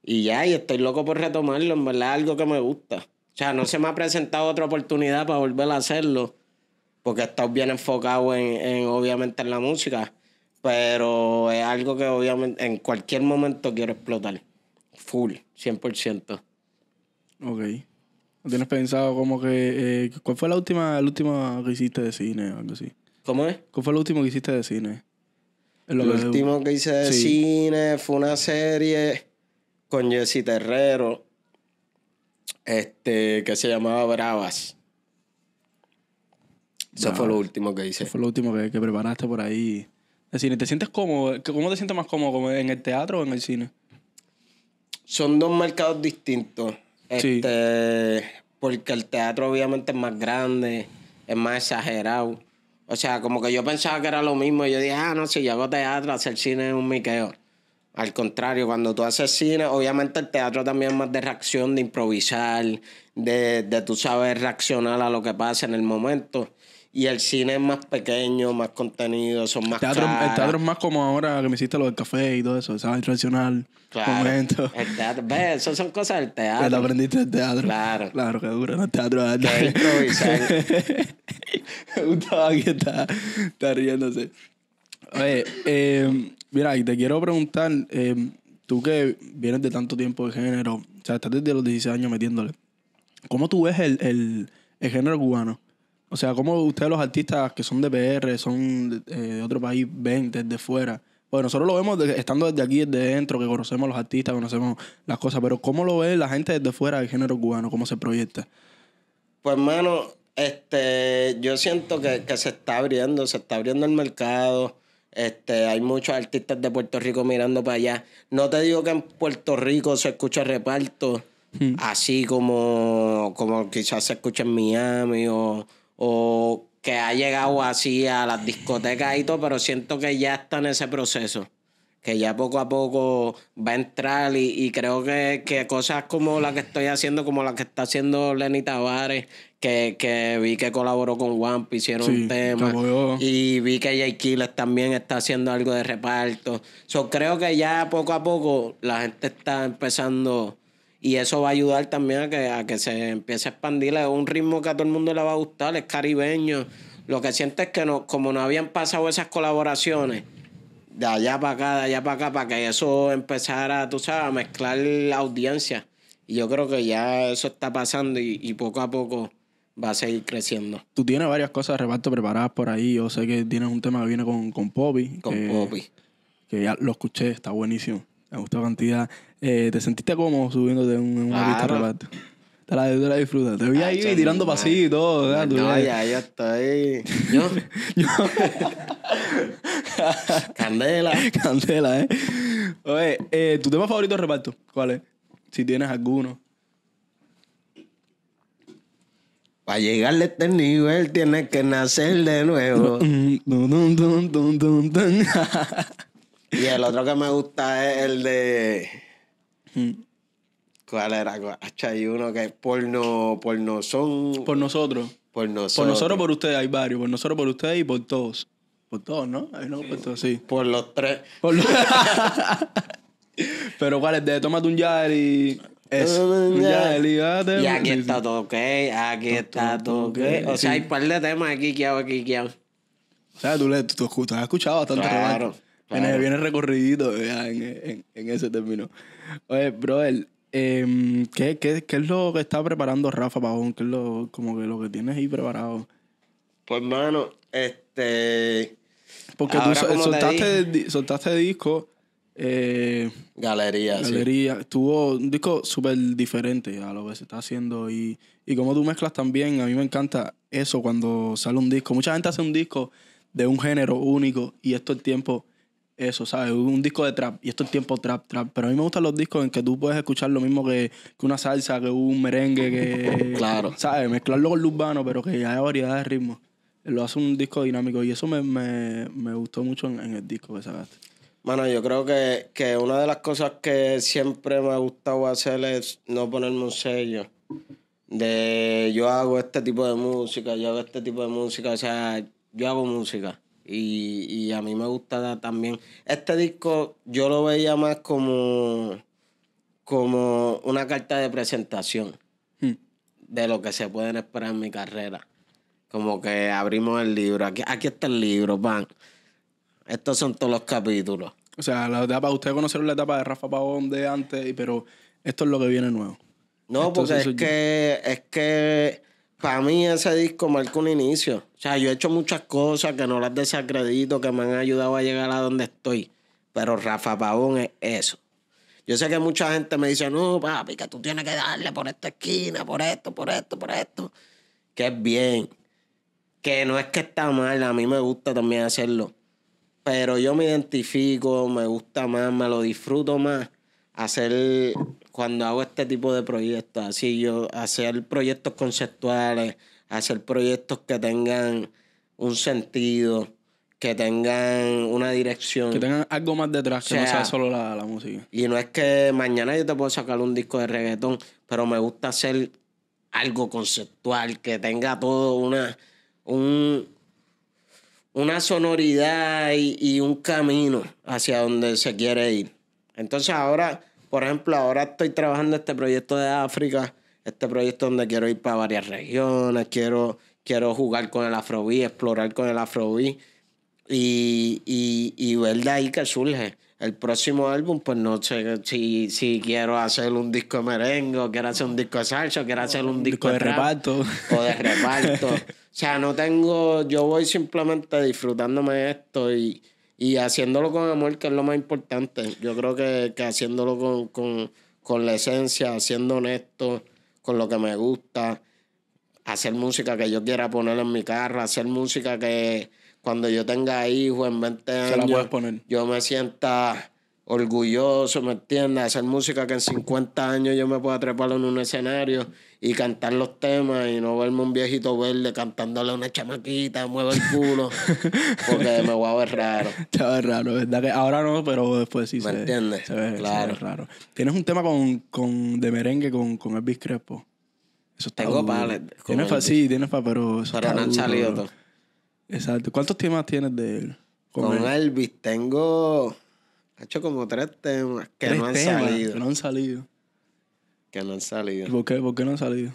Y ya, y estoy loco por retomarlo, en verdad, algo que me gusta. O sea, no se me ha presentado otra oportunidad para volver a hacerlo, porque he estado bien enfocado en, en obviamente, en la música, pero es algo que, obviamente, en cualquier momento quiero explotar. Full, 100%. Ok. ¿No tienes pensado como que... Eh, ¿Cuál fue la última, la última que hiciste de cine o algo así? ¿Cómo es? ¿Cuál fue el último que hiciste de cine? Lo, último que hice de cine fue una serie con Jesse Terrero este, que se llamaba Bravas. Eso fue lo último que hice. fue lo último que, que preparaste por ahí. De cine. ¿Te sientes cómodo? ¿Cómo te sientes más cómodo? ¿En el teatro o en el cine? Son dos mercados distintos. Este, Porque el teatro obviamente es más grande, es más exagerado. O sea, como que yo pensaba que era lo mismo. yo dije, ah, no, si yo hago teatro, hacer cine es un miqueo. Al contrario, cuando tú haces cine, obviamente el teatro también es más de reacción, de improvisar, de, de tú saber reaccionar a lo que pasa en el momento. Y el cine es más pequeño, más contenido, son más teatro, El teatro es más como ahora que me hiciste lo del café y todo eso, ¿sabes? Tradicional. Claro. El teatro. Ve, eso son cosas del teatro. Te aprendiste del teatro. Claro. Claro, que dura no teatro. Que improvisar. que aquí está, está riéndose. Oye, eh, mira, te quiero preguntar, em, tú que vienes de tanto tiempo de género, o sea, estás desde los 16 años metiéndole, ¿cómo tú ves el, el, el género cubano? O sea, ¿cómo ustedes los artistas que son de PR, son eh, de, otro país, ven desde fuera? Bueno, nosotros lo vemos estando desde aquí, desde dentro, que conocemos a los artistas, conocemos las cosas, pero ¿cómo lo ve la gente desde fuera del género cubano? ¿Cómo se proyecta? Pues, mano, este, yo siento que, se está abriendo, se está abriendo el mercado. Este, hay muchos artistas de Puerto Rico mirando para allá. No te digo que en Puerto Rico se escucha reparto, hmm. así como, como quizás se escucha en Miami o, o que ha llegado así a las discotecas y todo, pero siento que ya está en ese proceso, que ya poco a poco va a entrar y, creo que, cosas como la que estoy haciendo, como la que está haciendo Lenny Tavares, que, vi que colaboró con Wamp, hicieron un tema, y vi que Jay también está haciendo algo de reparto. Yo creo que ya poco a poco la gente está empezando y eso va a ayudar también a que, a que se empiece a expandir. Es un ritmo que a todo el mundo le va a gustar, es caribeño. Lo que siento es que no, como no habían pasado esas colaboraciones, de allá para acá, de allá para acá, para que eso empezara, tú sabes, a mezclar la audiencia. Y yo creo que ya eso está pasando y, poco a poco va a seguir creciendo. Tú tienes varias cosas de reparto preparadas por ahí. Yo sé que tienes un tema que viene con, con Poppy. Con que, Que ya lo escuché, está buenísimo. Me gustó cantidad. Eh, ¿Te sentiste como subiendo de un, una de reparto? Te la, te disfrutas. Te vi ahí tirando para y todo. No, ya, yo estoy. Yo. Candela. Candela, eh. Oye, eh, ¿tu tema favorito de reparto? ¿Cuál es? Si tienes alguno. Para llegar a este nivel tienes que nacer de nuevo. y el otro que me gusta es el de. Mm. ¿Cuál era? hay uno que es porno, son. Por nosotros. Por nosotros. Por nosotros, por ustedes, hay varios. Por nosotros, por ustedes y por todos. Por todos, ¿no? por todos, sí. Por los tres. Por los... Pero cuál es de tómate un yar y. Eso. Un y, aquí está todo ok, aquí está todo ok. O sea, hay un par de temas aquí que hago, aquí que O sea, tú, le, tú, has escuchado bastante claro, Viene, recorridito ya, en ese término. Oye, brother, em, ¿qué, es lo que está preparando Rafa Pavón? ¿Qué es lo, como que lo que tienes ahí preparado? Pues, mano, este... Porque tú soltaste, disco... Eh, galería, Galería. Tuvo un disco súper diferente a lo que se está haciendo y, y como tú mezclas también, a mí me encanta eso cuando sale un disco. Mucha gente hace un disco de un género único y esto el tiempo eso, ¿sabes? Un disco de trap. Y esto es tiempo trap, trap. Pero a mí me gustan los discos en que tú puedes escuchar lo mismo que, una salsa, que un merengue, que. claro. ¿Sabes? Mezclarlo con lo urbano, pero que haya variedad de ritmos. Lo hace un disco dinámico. Y eso me, gustó mucho en, el disco que sacaste. Bueno, yo creo que, que una de las cosas que siempre me ha gustado hacer es no ponerme un sello. De yo hago este tipo de música, yo hago este tipo de música, o sea, yo hago música. Y, a mí me gusta también. Este disco yo lo veía más como, como una carta de presentación hmm. de lo que se pueden esperar en mi carrera. Como que abrimos el libro. Aquí, aquí está el libro, pan. Estos son todos los capítulos. O sea, la etapa, ustedes conocieron la etapa de Rafa Pavón de antes, pero esto es lo que viene nuevo. No, porque es que, es que para mí ese disco marca un inicio. O sea, yo he hecho muchas cosas que no las desacredito, que me han ayudado a llegar a donde estoy. Pero Rafa Pavón es eso. Yo sé que mucha gente me dice, no, papi, que tú tienes que darle por esta esquina, por esto, por esto, por esto. Que es bien. Que no es que está mal, a mí me gusta también hacerlo. Pero yo me identifico, me gusta más, me lo disfruto más hacer cuando hago este tipo de proyectos, así yo hacer proyectos conceptuales, hacer proyectos que tengan un sentido, que tengan una dirección. Que tengan algo más detrás, que no sea solo la, música. Y no es que mañana yo te puedo sacar un disco de reggaetón, pero me gusta hacer algo conceptual, que tenga todo una, un, una sonoridad y un camino hacia donde se quiere ir. Entonces ahora por ejemplo, ahora estoy trabajando este proyecto de África, este proyecto donde quiero ir para varias regiones, quiero, quiero jugar con el Afrobeat, explorar con el Afrobeat y, y, y ver de ahí que surge. El próximo álbum, pues no sé si, si quiero hacer un disco merengo, merengue, quiero hacer un disco de salsa, o quiero hacer un, disco, de, reparto. O de reparto. o sea, no tengo, yo voy simplemente disfrutándome esto y, y haciéndolo con amor, que es lo más importante. Yo creo que, haciéndolo con, con, la esencia, siendo honesto, con lo que me gusta, hacer música que yo quiera poner en mi carro, hacer música que cuando yo tenga hijos en 20 años, yo me sienta orgulloso, ¿me entiendes? Hacer música que en 50 años yo me pueda trepar en un escenario y cantar los temas y no verme un viejito verde cantándole a una chamaquita, mueve el culo, porque me voy a ver raro. Se raro, ¿verdad? ahora no, pero después sí ¿Me se, entiendes? ve, raro. Tienes un tema con, con de merengue con, con Elvis Crespo. Eso está Tengo palet. Tienes sí, tienes pa, pero Pero no han salido todos. Exacto. ¿Cuántos temas tienes de él? Con, Elvis tengo... He hecho como tres temas que no han salido. Que no han salido que no han salido. ¿Y por qué, por no han salido?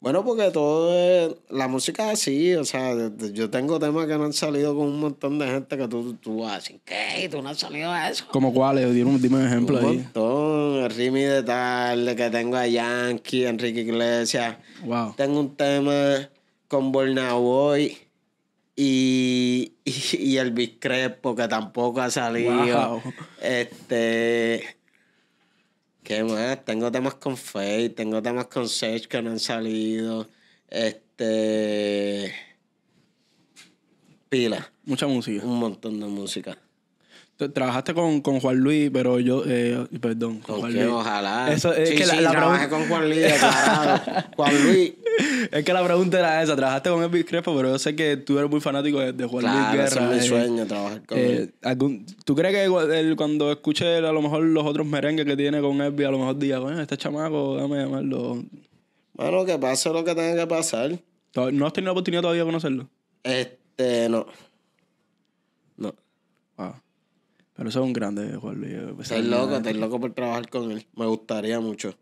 Bueno, porque todo es, la música es así, o sea, yo tengo temas que no han salido con un montón de gente que tú, tú haces, ¿qué? ¿Tú no has salido a eso? ¿Cómo cuáles? Dime, dime un ejemplo ahí. Un montón, el Rimi de Tarde, que tengo a Yankee, Enrique Iglesias. Wow. Tengo un tema con Bornaboy y, y, el Biscrepo, que tampoco ha salido. Este... ¿Qué más? Tengo temas con Faye, tengo temas con Sage que no han salido. Este. Pila. Mucha música. Un montón de música. Trabajaste con, con, Juan Luis, pero yo, eh, perdón, con Juan Luis. Ojalá. Eso, es sí, que sí, la, trabajé con Juan Luis, Juan Luis. Es que la pregunta era esa, trabajaste con Elvis Crespo, pero yo sé que tú eres muy fanático de, Juan Luis Guerra. es mi eh, sueño trabajar con eh, él. ¿Tú crees que cuando escuche a lo mejor los otros merengues que tiene con Elvis, a lo mejor digas, bueno, este chamaco, Déjame llamarlo? Bueno, que pase lo que tenga que pasar. ¿No has tenido la oportunidad todavía de conocerlo? Este, no. Pero eso es un grande, Juan Luis. Eh, estoy loco, estoy loco por trabajar con él. Me gustaría mucho.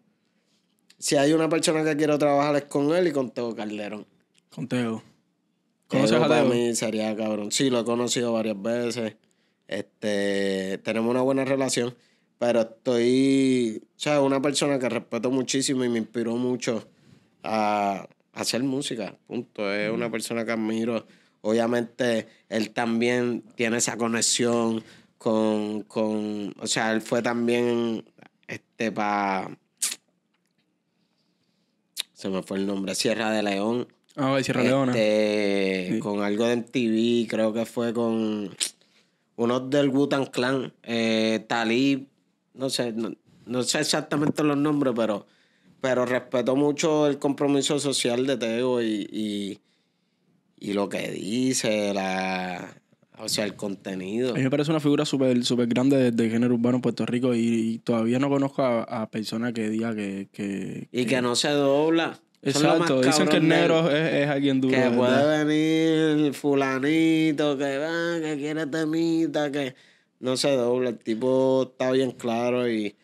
Si hay una persona que quiero trabajar es con él y con Teo Calderón. Con Teo. ¿Conoces a mí sería cabrón. Sí, lo he conocido varias veces. Este, tenemos una buena relación, pero estoy, o sea, una persona que respeto muchísimo y me inspiró mucho a hacer música. Punto. Es una mm. persona que admiro. Obviamente, él también tiene esa conexión con, con, o sea, él fue también, este, para, se me fue el nombre, Sierra de León. Ah, Sierra de Leona. Este, con algo de TV, creo que fue con unos del Wutan Clan, eh, Talib, no sé, no, sé exactamente los nombres, pero, pero respeto mucho el compromiso social de Teo y, y, y lo que dice, la, o sea, el contenido. A mí me parece una figura súper super grande de género urbano en Puerto Rico y, todavía no conozco a, personas que diga que, Y que, no se dobla. Exacto, dicen que el negro es, es alguien duro. Que puede venir fulanito, que va, que quiere temita, que no se dobla. El tipo está bien claro y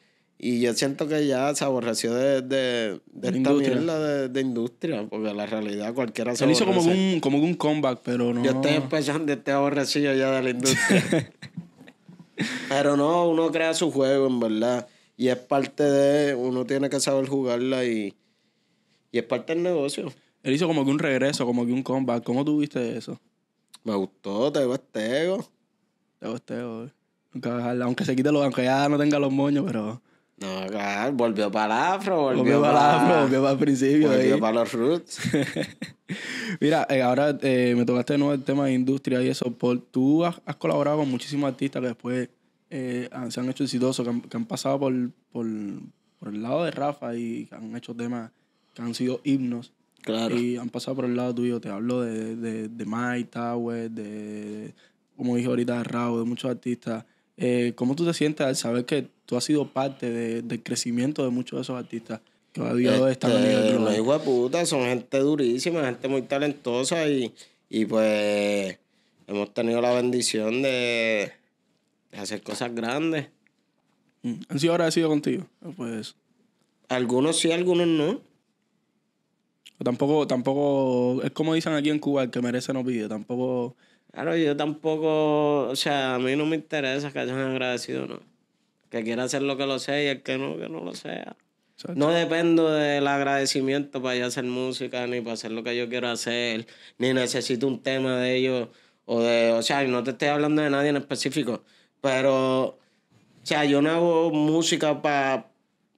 y yo siento que ya se aborreció de, de, esta mierda de, industria, porque la realidad cualquiera se Él hizo como un, como un comeback, pero no. Yo estoy empezando, estoy aborrecido ya de la industria. pero no, uno crea su juego, en verdad. Y es parte de. Uno tiene que saber jugarla y. Y es parte del negocio. Él hizo como que un regreso, como que un comeback. ¿Cómo tuviste eso? Me gustó, te Estego. Te Estego, eh. Aunque se quite los. Aunque ya no tenga los moños, pero. No, claro, volvió para Afro, volvió, para Afro, volvió para el principio. Volvió para los roots. Mira, eh, ahora eh, me tocaste de nuevo el tema de industria y eso. por tú has, colaborado con muchísimos artistas que después eh, se han hecho exitosos, que han, pasado por, por, el lado de Rafa y han hecho temas que han sido himnos. Claro. Y han pasado por el lado tuyo. Te hablo de, de, de Mike Tower, de, como dije ahorita, de de muchos artistas. Eh, ¿Cómo tú te sientes al saber que tú has sido parte del crecimiento de muchos de esos artistas que ha este, de esta. No puta son gente durísima, gente muy talentosa y, y pues hemos tenido la bendición de, hacer cosas grandes. Mm. ¿Han sido agradecidos contigo? Pues. Algunos sí, algunos no. Tampoco, tampoco, es como dicen aquí en Cuba, que merecen no pide, tampoco Claro, yo tampoco, o sea, a mí no me interesa que han agradecido, ¿no? Que quiera hacer lo que lo sea y el que no, que no lo sea. No dependo del agradecimiento para yo hacer música, ni para hacer lo que yo quiero hacer, ni necesito un tema de ellos, o de, o sea, no te estoy hablando de nadie en específico, pero, o sea, yo no hago música para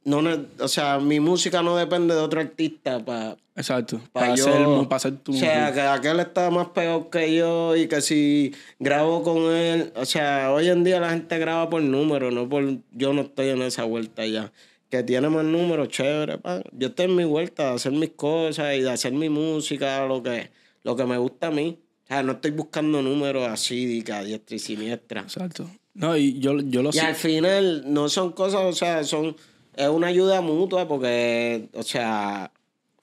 no, o sea, mi música no depende de otro artista para... Exacto, para, hacer, hacer tu... O sea, que aquel está más peor que yo y que si grabo con él... O sea, hoy en día la gente graba por número, no por... Yo no estoy en esa vuelta ya. Que tiene más números, chévere, pa. Yo estoy en mi vuelta de hacer mis cosas y de hacer mi música, lo que, lo que me gusta a mí. O sea, no estoy buscando números así, de diestra y siniestra. Exacto. No, y yo, yo lo sé. Y al final no son cosas, o sea, son es una ayuda mutua porque, o sea,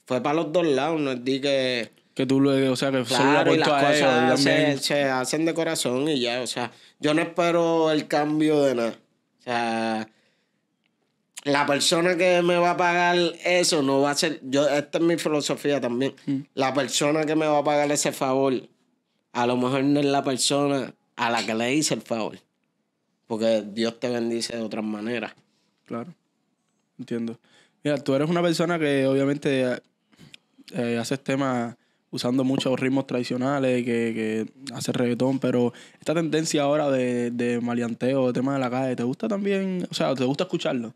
fue para los dos lados, no es di que... Que tú lo, o sea, que y las cosas se, hacen de corazón y ya, o sea, yo no espero el cambio de nada. O sea, la persona que me va a pagar eso no va a ser, yo, esta es mi filosofía también, mm. la persona que me va a pagar ese favor, a lo mejor no es la persona a la que le hice el favor, porque Dios te bendice de otras maneras. Claro. Entiendo. Mira, tú eres una persona que obviamente eh, haces temas usando muchos ritmos tradicionales, que, hace reggaetón, pero esta tendencia ahora de, de maleanteo, tema de la calle, ¿te gusta también? O sea, ¿te gusta escucharlo?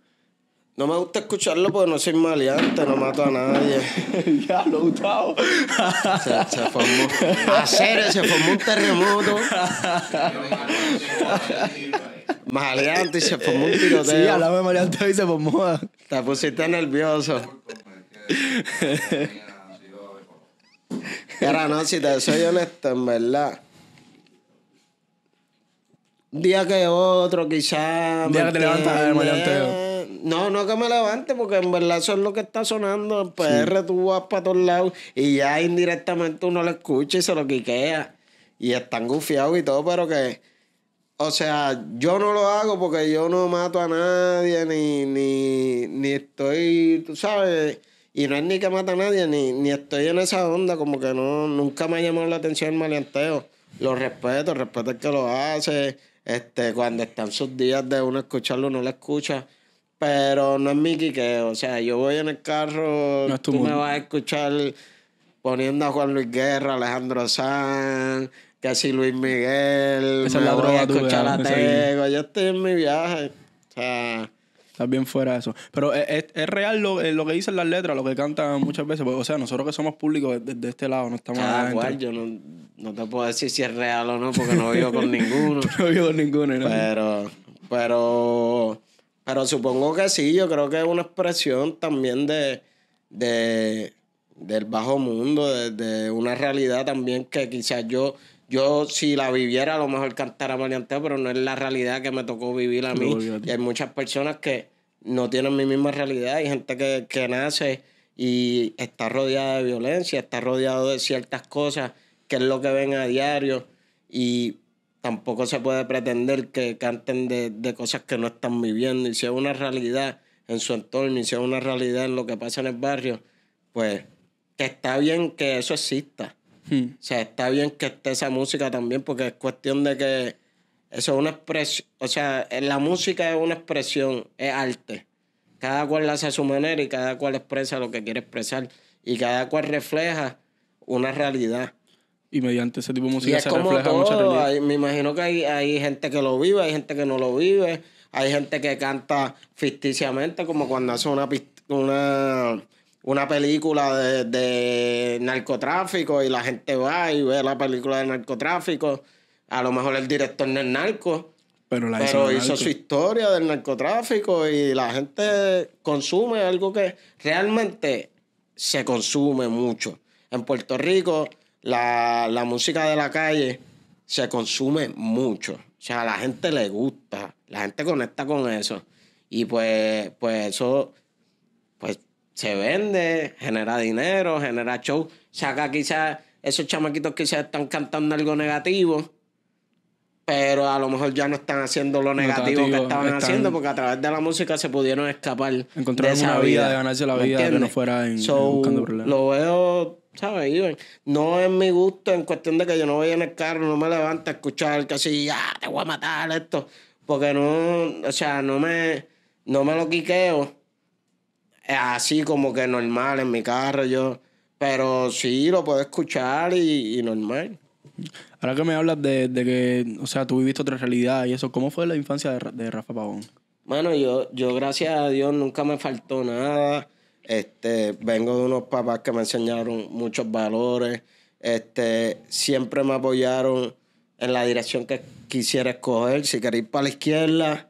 No me gusta escucharlo porque no soy maleante, no mato a nadie. ya lo he gustado. se, se, formó. se formó un terremoto. Maleante y se formó un tiroteo. Sí, hablaba de maleante y se formó. Te pusiste nervioso. Era no, si te soy honesto, en verdad. Un día que otro, quizás. Un día que te levantas de maleanteo. No, no que me levante, porque en verdad eso es lo que está sonando. El PR tú vas para todos lados y ya indirectamente uno lo escucha y se lo quiquea. Y están gufiados y todo, pero que o sea, yo no lo hago porque yo no mato a nadie, ni, ni, estoy, tú sabes, y no es ni que mata a nadie, ni, ni estoy en esa onda, como que no, nunca me ha llamado la atención el maleanteo. Lo respeto, respeto el que lo hace, este, cuando están sus días de uno escucharlo, no lo escucha. Pero no es mi quiqueo. O sea, yo voy en el carro, tú me vas a escuchar poniendo a Juan Luis Guerra, Alejandro Sanz, ...que si Luis Miguel. Esa me la a escuchar la Yo estoy en mi viaje. O sea. Estás bien fuera de eso. Pero es, es, real eh, lo, que dicen las letras, lo que cantan muchas veces. Pues, o sea, nosotros que somos públicos desde de este lado, no estamos. igual, ah, yo no, te puedo decir si es real o no, porque no vivo con ninguno. no vivo con ninguno, Pero, pero, pero supongo que sí, yo creo que es una expresión también de, de del bajo mundo, de, de una realidad también que quizás yo yo si la viviera a lo mejor cantara maleanteo, pero no es la realidad que me tocó vivir a mí. y hay muchas personas que no tienen mi misma realidad, hay gente que, nace y está rodeada de violencia, está rodeado de ciertas cosas, que es lo que ven a diario, y tampoco se puede pretender que canten de, de cosas que no están viviendo, y si es una realidad en su entorno, y si es una realidad en lo que pasa en el barrio, pues que está bien que eso exista Hmm. O sea, está bien que esté esa música también, porque es cuestión de que eso es una expresión. O sea, la música es una expresión, es arte. Cada cual la hace a su manera y cada cual expresa lo que quiere expresar. Y cada cual refleja una realidad. Y mediante ese tipo de música se refleja mucha realidad. me imagino que hay, hay gente que lo vive, hay gente que no lo vive, hay gente que canta ficticiamente, como cuando hace una, una una película de, narcotráfico y la gente va y ve la película de narcotráfico. A lo mejor el director no es narco, pero, hizo, su historia del narcotráfico y la gente consume algo que realmente se consume mucho. En Puerto Rico, la, música de la calle se consume mucho. O sea, a la gente le gusta, la gente conecta con eso. Y pues, pues eso se vende, genera dinero, genera show, saca quizás esos chamaquitos que quizás están cantando algo negativo, pero a lo mejor ya no están haciendo lo negativo, que estaban haciendo porque a través de la música se pudieron escapar. encontrar esa una vida, de ganarse la vida que no fuera en, Lo veo, ¿sabes? No es mi gusto en cuestión de que yo no vaya en el carro, no me levanta a escuchar que así, ya te voy a matar esto, porque no, o sea, no me, no me lo quiqueo así como que normal en mi carro, yo. Pero sí, lo puedo escuchar y, normal. Ahora que me hablas de, que, o sea, tú visto otra realidad y eso, ¿cómo fue la infancia de, de Rafa Pavón? Bueno, yo, yo gracias a Dios nunca me faltó nada. Este, vengo de unos papás que me enseñaron muchos valores. Este, siempre me apoyaron en la dirección que quisiera escoger. Si ir para la izquierda,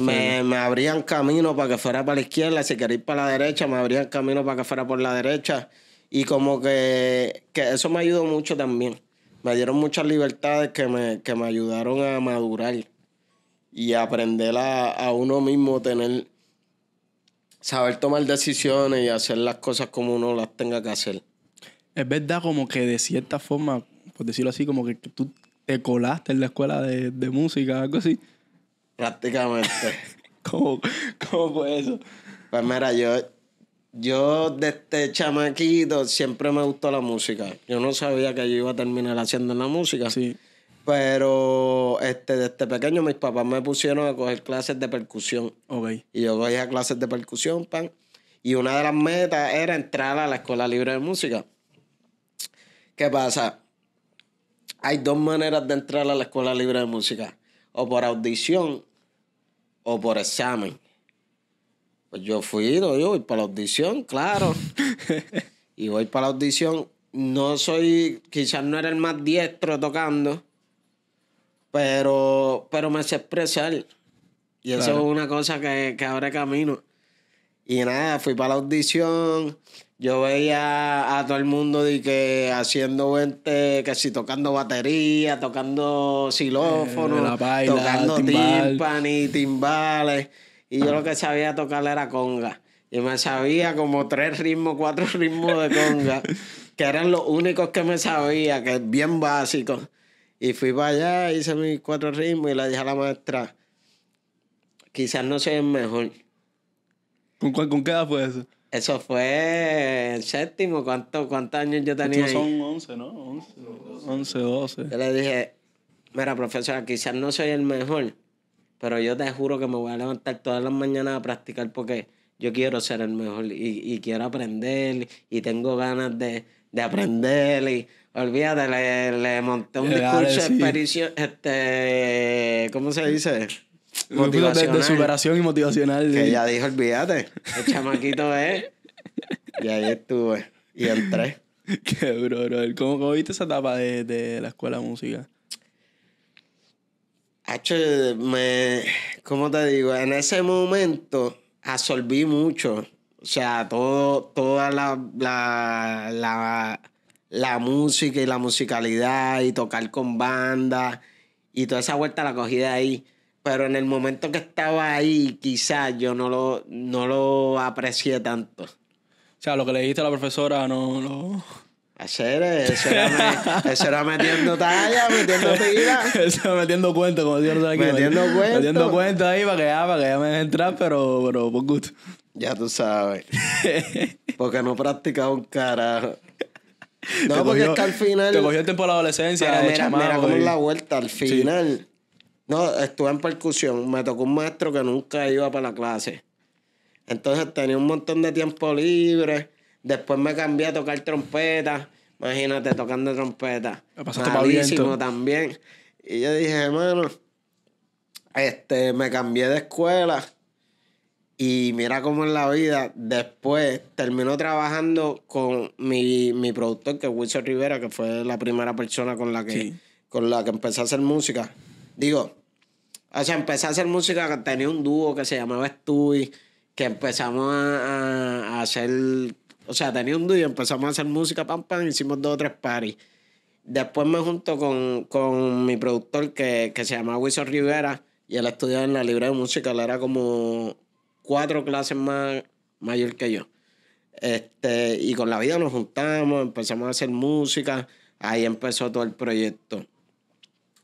me, me, abrían camino para que fuera para la izquierda, si quería ir para la derecha, me abrían camino para que fuera por la derecha. Y como que, que eso me ayudó mucho también. Me dieron muchas libertades que me, que me ayudaron a madurar y aprender a, a uno mismo tener, saber tomar decisiones y hacer las cosas como uno las tenga que hacer. Es verdad como que de cierta forma, por decirlo así, como que tú te colaste en la escuela de, de música, algo así. Prácticamente. ¿Cómo, fue eso? Pues mira, yo, yo desde este chamaquito siempre me gustó la música. Yo no sabía que yo iba a terminar haciendo la música. Sí. Pero este, desde pequeño mis papás me pusieron a coger clases de percusión. Okay. Y yo a clases de percusión, pan. Y una de las metas era entrar a la Escuela Libre de Música. ¿Qué pasa? Hay dos maneras de entrar a la Escuela Libre de Música o por audición o por examen. Pues yo fui, yo voy para la audición, claro. y voy para la audición. No soy, quizás no era el más diestro tocando, pero, pero me sé expresar. Y eso es una cosa que, que abre camino. Y nada, fui para la audición yo veía a todo el mundo de que haciendo gente, que si tocando batería, tocando xilófono, eh, tocando timpani y timbales. Y yo lo que sabía tocar era conga. Y me sabía como tres ritmos, cuatro ritmos de conga, que eran los únicos que me sabía, que es bien básico. Y fui para allá, hice mis cuatro ritmos y la dije a la maestra, quizás no soy el mejor. ¿Con, con qué edad fue eso? Eso fue el séptimo. ¿Cuánto, ¿Cuántos años yo tenía? Estos son 11, ¿no? 11, 12. Yo le dije, mira, profesora, quizás no soy el mejor, pero yo te juro que me voy a levantar todas las mañanas a practicar porque yo quiero ser el mejor y, y quiero aprender y tengo ganas de, aprender y olvídate, le, monté un discurso de este, ¿cómo se dice? motivacional. De, superación y motivacional. Que ella dijo, olvídate, el chamaquito es. y ahí estuve. Y entré. Qué duro, ¿Cómo, viste esa etapa de, la escuela de música? Hacho, me... ¿Cómo te digo? En ese momento absorbí mucho. O sea, todo, toda la, la, la, música y la musicalidad y tocar con bandas y toda esa vuelta la cogí de ahí pero en el momento que estaba ahí, quizás yo no lo, no lo aprecié tanto. O sea, lo que le dijiste a la profesora no lo. Hacer, eso era, metiendo talla, metiendo tira. Eso era metiendo cuento, como decían aquí. Metiendo cuento. Metiendo cuento ahí para que ya, ah, para que ya me dejen entrar, pero, pero por gusto. Ya tú sabes. Porque no practicaba un carajo. No, porque hasta el al final. Te cogió el tiempo de la adolescencia. Ah, mira, mira cómo es la vuelta. Al final, no, estuve en percusión. Me tocó un maestro que nunca iba para la clase. Entonces tenía un montón de tiempo libre. Después me cambié a tocar trompeta. Imagínate tocando trompeta. Me también. Y yo dije, hermano, este, me cambié de escuela. Y mira cómo es la vida. Después terminó trabajando con mi, mi productor, que es Wilson Rivera, que fue la primera persona con la que, con la que empecé a hacer música. Digo, o sea, empecé a hacer música, tenía un dúo que se llamaba Stewie, que empezamos a, hacer, o sea, tenía un dúo y empezamos a hacer música, pam, pam, hicimos dos o tres paris. Después me junto con, mi productor que, se llamaba Wilson Rivera y él estudiaba en la libre de música, él era como cuatro clases más mayor que yo. Este, y con la vida nos juntamos, empezamos a hacer música, ahí empezó todo el proyecto.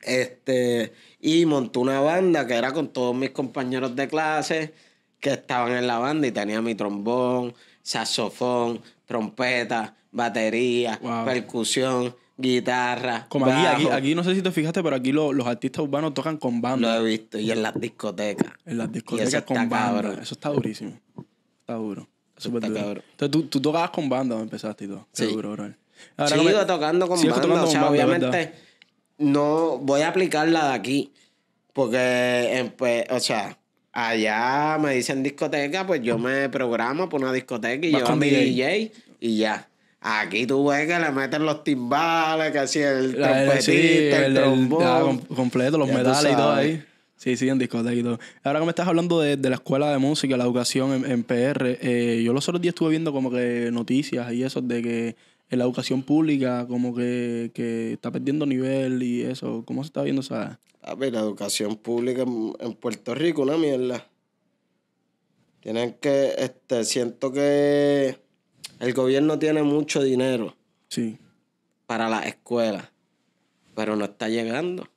Este, y monté una banda que era con todos mis compañeros de clase que estaban en la banda y tenía mi trombón, saxofón, trompeta, batería, percusión, guitarra. Como Aquí, aquí, no sé si te fijaste, pero aquí los artistas urbanos tocan con banda. Lo he visto, y en las discotecas. En las discotecas con banda. Eso está durísimo. Está duro. Súper duro. Entonces tú, tocabas con banda cuando empezaste y todo. Sí. duro, bro. Sigo tocando con banda. obviamente no voy a aplicar la de aquí. Porque, eh, pues, o sea, allá me dicen discoteca, pues yo me programo por una discoteca y yo a DJ y ya. Aquí tú ves que le meten los timbales, que así el trompetito el, trombón. Ah, completo, los ya y todo ahí. Sí, sí, en discoteca y todo. Ahora que me estás hablando de, la escuela de música, la educación en, PR, eh, yo los otros días estuve viendo como que noticias y eso de que en la educación pública como que, está perdiendo nivel y eso? ¿Cómo se está viendo esa...? A ver, la educación pública en Puerto Rico, una mierda. Tienen que, este, siento que el gobierno tiene mucho dinero. Sí. Para las escuelas, pero no está llegando. O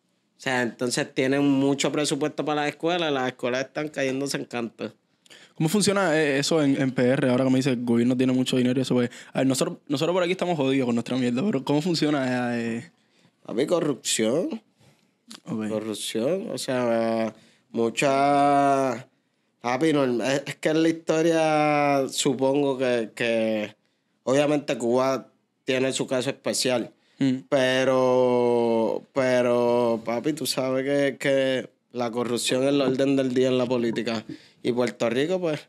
sea, entonces tienen mucho presupuesto para las escuelas, las escuelas están cayéndose en canto. ¿Cómo funciona eh, eso en, PR? Ahora que me dice el gobierno tiene mucho dinero y eso. Pues, nosotros, nosotros por aquí estamos jodidos con nuestra mierda, pero ¿cómo funciona? Eh? eh? A ver, corrupción. Corrupción, o sea, mucha... Papi, es que en la historia supongo que, obviamente Cuba tiene su caso especial, mm. pero, pero, papi, tú sabes que, que la corrupción es el orden del día en la política. Y Puerto Rico, pues,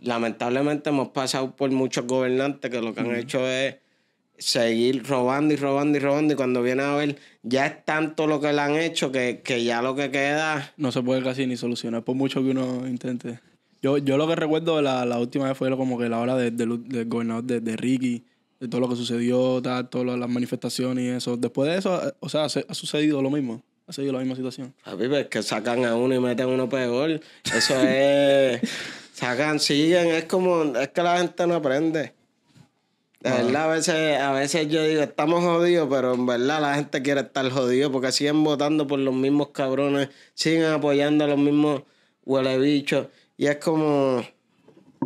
lamentablemente hemos pasado por muchos gobernantes que lo que han hecho es seguir robando y robando y robando. Y cuando viene a ver, ya es tanto lo que le han hecho que, que ya lo que queda. No se puede casi ni solucionar, por mucho que uno intente. Yo, yo lo que recuerdo la, última vez fue como que la hora del gobernador de, Ricky, de todo lo que sucedió, todas las manifestaciones y eso. Después de eso, eh, o sea, ha sucedido lo mismo ha sido la misma situación. A mí es que sacan a uno y meten a uno peor. Eso es. sacan, siguen, es como. Es que la gente no aprende. De ah. verdad, a veces, a veces yo digo, estamos jodidos, pero en verdad la gente quiere estar jodido porque siguen votando por los mismos cabrones, siguen apoyando a los mismos huelebichos. Y es como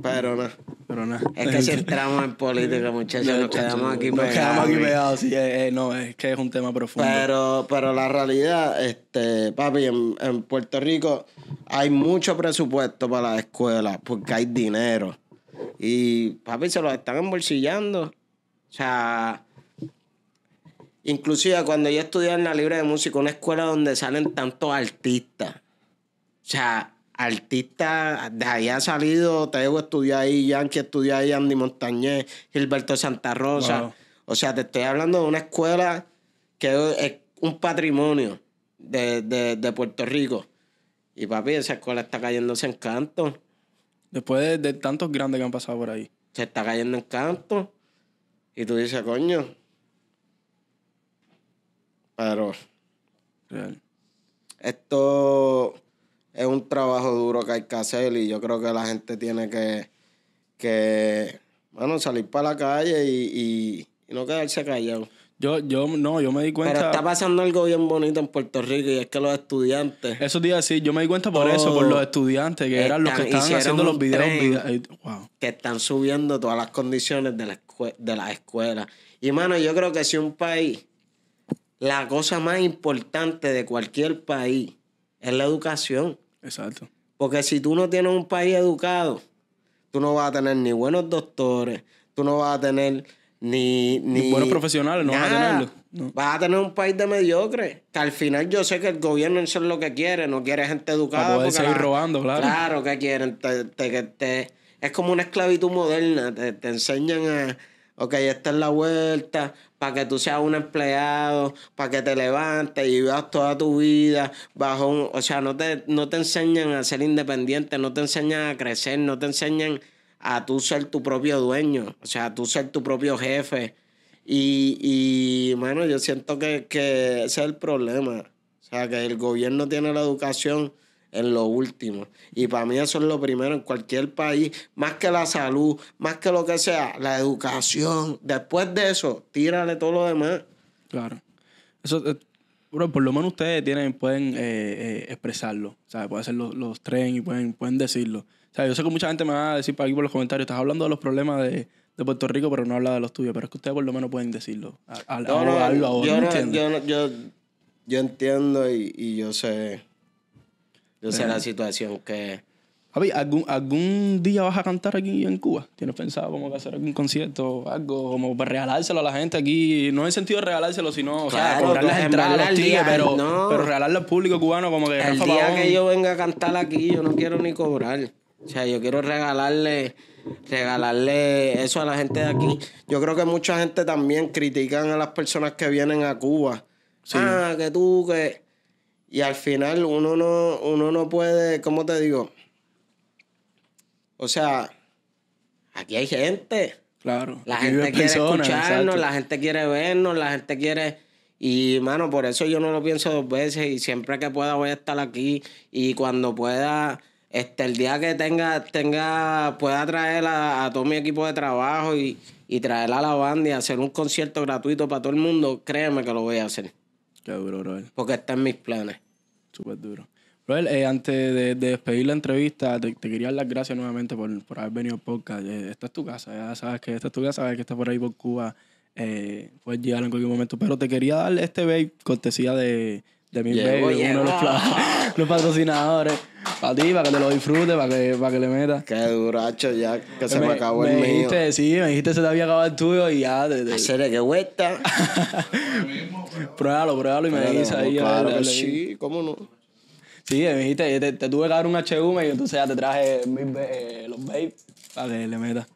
pero no, Pero no. Es que si entramos en política, muchachos, nos quedamos aquí pegados. Nos quedamos aquí pegados, sí. Eh, eh, no, es que es un tema profundo. Pero, la realidad, este, papi, en, Puerto Rico hay mucho presupuesto para las escuelas porque hay dinero. Y, papi, se los están embolsillando. O sea... Inclusive cuando yo estudié en la Libre de Música, una escuela donde salen tantos artistas. O sea, artistas de ahí ha salido, Teo estudió ahí, Yankee estudió ahí, Andy Montañez, Gilberto Santa Rosa. O sea, te estoy hablando de una escuela que es un patrimonio de, Puerto Rico. Y papi, esa escuela está cayéndose en canto. Después de, tantos grandes que han pasado por ahí. Se está cayendo en canto. Y tú dices, coño. Pero. Esto es un trabajo duro que hay que hacer y yo creo que la gente tiene que, que salir para la calle y, no quedarse callado. Yo, yo, no, yo me di cuenta. Pero está pasando algo bien bonito en Puerto Rico y es que los estudiantes. Esos días sí, yo me di cuenta por eso, por los oh, estudiantes, que eran los que estaban haciendo los videos. Que están subiendo todas las condiciones de, la escuela, de las escuelas. Y mano, yo creo que si un país, la cosa más importante de cualquier país es la educación. Exacto. Porque si tú no tienes un país educado, tú no vas a tener ni buenos doctores, tú no vas a tener ni... Ni, buenos profesionales, no vas a tenerlo. Vas a tener un país de mediocre. Que al final yo sé que el gobierno es lo que quiere, no quiere gente educada. Para seguir robando, claro. Claro que quieren. es como una esclavitud moderna. Te, enseñan a, ok, esta es la vuelta, para que tú seas un empleado, para que te levantes y vivas toda tu vida bajo un, o sea, no te, no te enseñan a ser independiente, no te enseñan a crecer, no te enseñan a tú ser tu propio dueño, o sea, tú ser tu propio jefe. Y, y bueno, yo siento que, que ese es el problema. O sea, que el gobierno tiene la educación en lo último. Y para mí eso es lo primero en cualquier país, más que la salud, más que lo que sea, la educación. Después de eso, tírale todo lo demás. Claro. Eso, eh, por lo menos ustedes tienen, pueden eh, eh, expresarlo, Pueden hacer los, los tren y pueden, pueden decirlo. O sea, yo sé que mucha gente me va a decir para aquí por los comentarios, estás hablando de los problemas de, Puerto Rico, pero no habla de los tuyos. Pero es que ustedes por lo menos pueden decirlo. A, no, yo, yo, entiendo y, y yo sé yo sé la situación que... Javi, ¿algún, ¿algún día vas a cantar aquí en Cuba? ¿Tienes pensado como que hacer algún concierto o algo? Como para regalárselo a la gente aquí. No en sentido de regalárselo, sino claro, o sea, cobrar las entradas los tíos, pero, no. pero regalarle al público cubano como que... El día que yo venga a cantar aquí, yo no quiero ni cobrar. O sea, yo quiero regalarle regalarle eso a la gente de aquí. Yo creo que mucha gente también critican a las personas que vienen a Cuba. Sí. Ah, que tú, que y al final uno no, uno no puede, ¿cómo te digo? O sea, aquí hay gente. Claro. La gente quiere escucharnos, la gente quiere vernos, la gente quiere. Y, mano, por eso yo no lo pienso dos veces y siempre que pueda voy a estar aquí y cuando pueda, este, el día que tenga, tenga pueda traer a, todo mi equipo de trabajo y, y traer a la banda y hacer un concierto gratuito para todo el mundo, créeme que lo voy a hacer. Qué duro, Porque está en mis planes. Súper duro. Bro, eh, antes de, despedir la entrevista, te, quería dar las gracias nuevamente por, haber venido al podcast. Eh, esta es tu casa, ya sabes que esta es tu casa, sabes que está por ahí por Cuba. Eh, puedes llegar en cualquier momento. Pero te quería dar este babe cortesía de, de mi bail, uno de los, los patrocinadores. Para ti, para que te lo disfrutes, para que, que le metas. Qué duracho, ya que se me, acabó el mío. me dijiste, Sí, me dijiste que se te había acabado el tuyo y ya. ¿Qué te... que pruébalo, pruébalo y me dices ahí. Claro que sí, cómo no. Sí, me dijiste, te, tuve que dar un HM y entonces ya te traje eh, los babes para que le metas.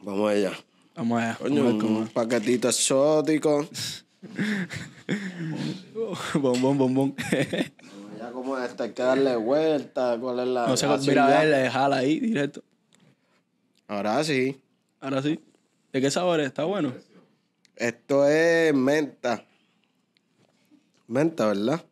Vamos allá. Vamos allá. Coño, vamos un paquetito exótico. bombón, bombón. como este, hay que darle vuelta, cuál es la... No sé, mira, le jala ahí directo. Ahora sí. Ahora sí. ¿De qué sabor ¿Está bueno? Esto es menta. Menta, ¿verdad?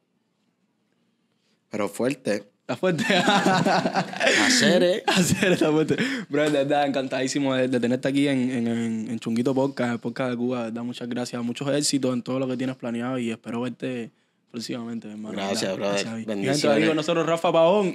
Pero fuerte. Está fuerte. Hacer, eh. Hacer está fuerte. Bro, de verdad, encantadísimo de, tenerte aquí en, Chunguito Podcast, en podcast de Cuba. Da muchas gracias, muchos éxitos en todo lo que tienes planeado y espero verte próximamente, hermano. Gracias, brother. Bendiciones. Y dentro nosotros Rafa Paón.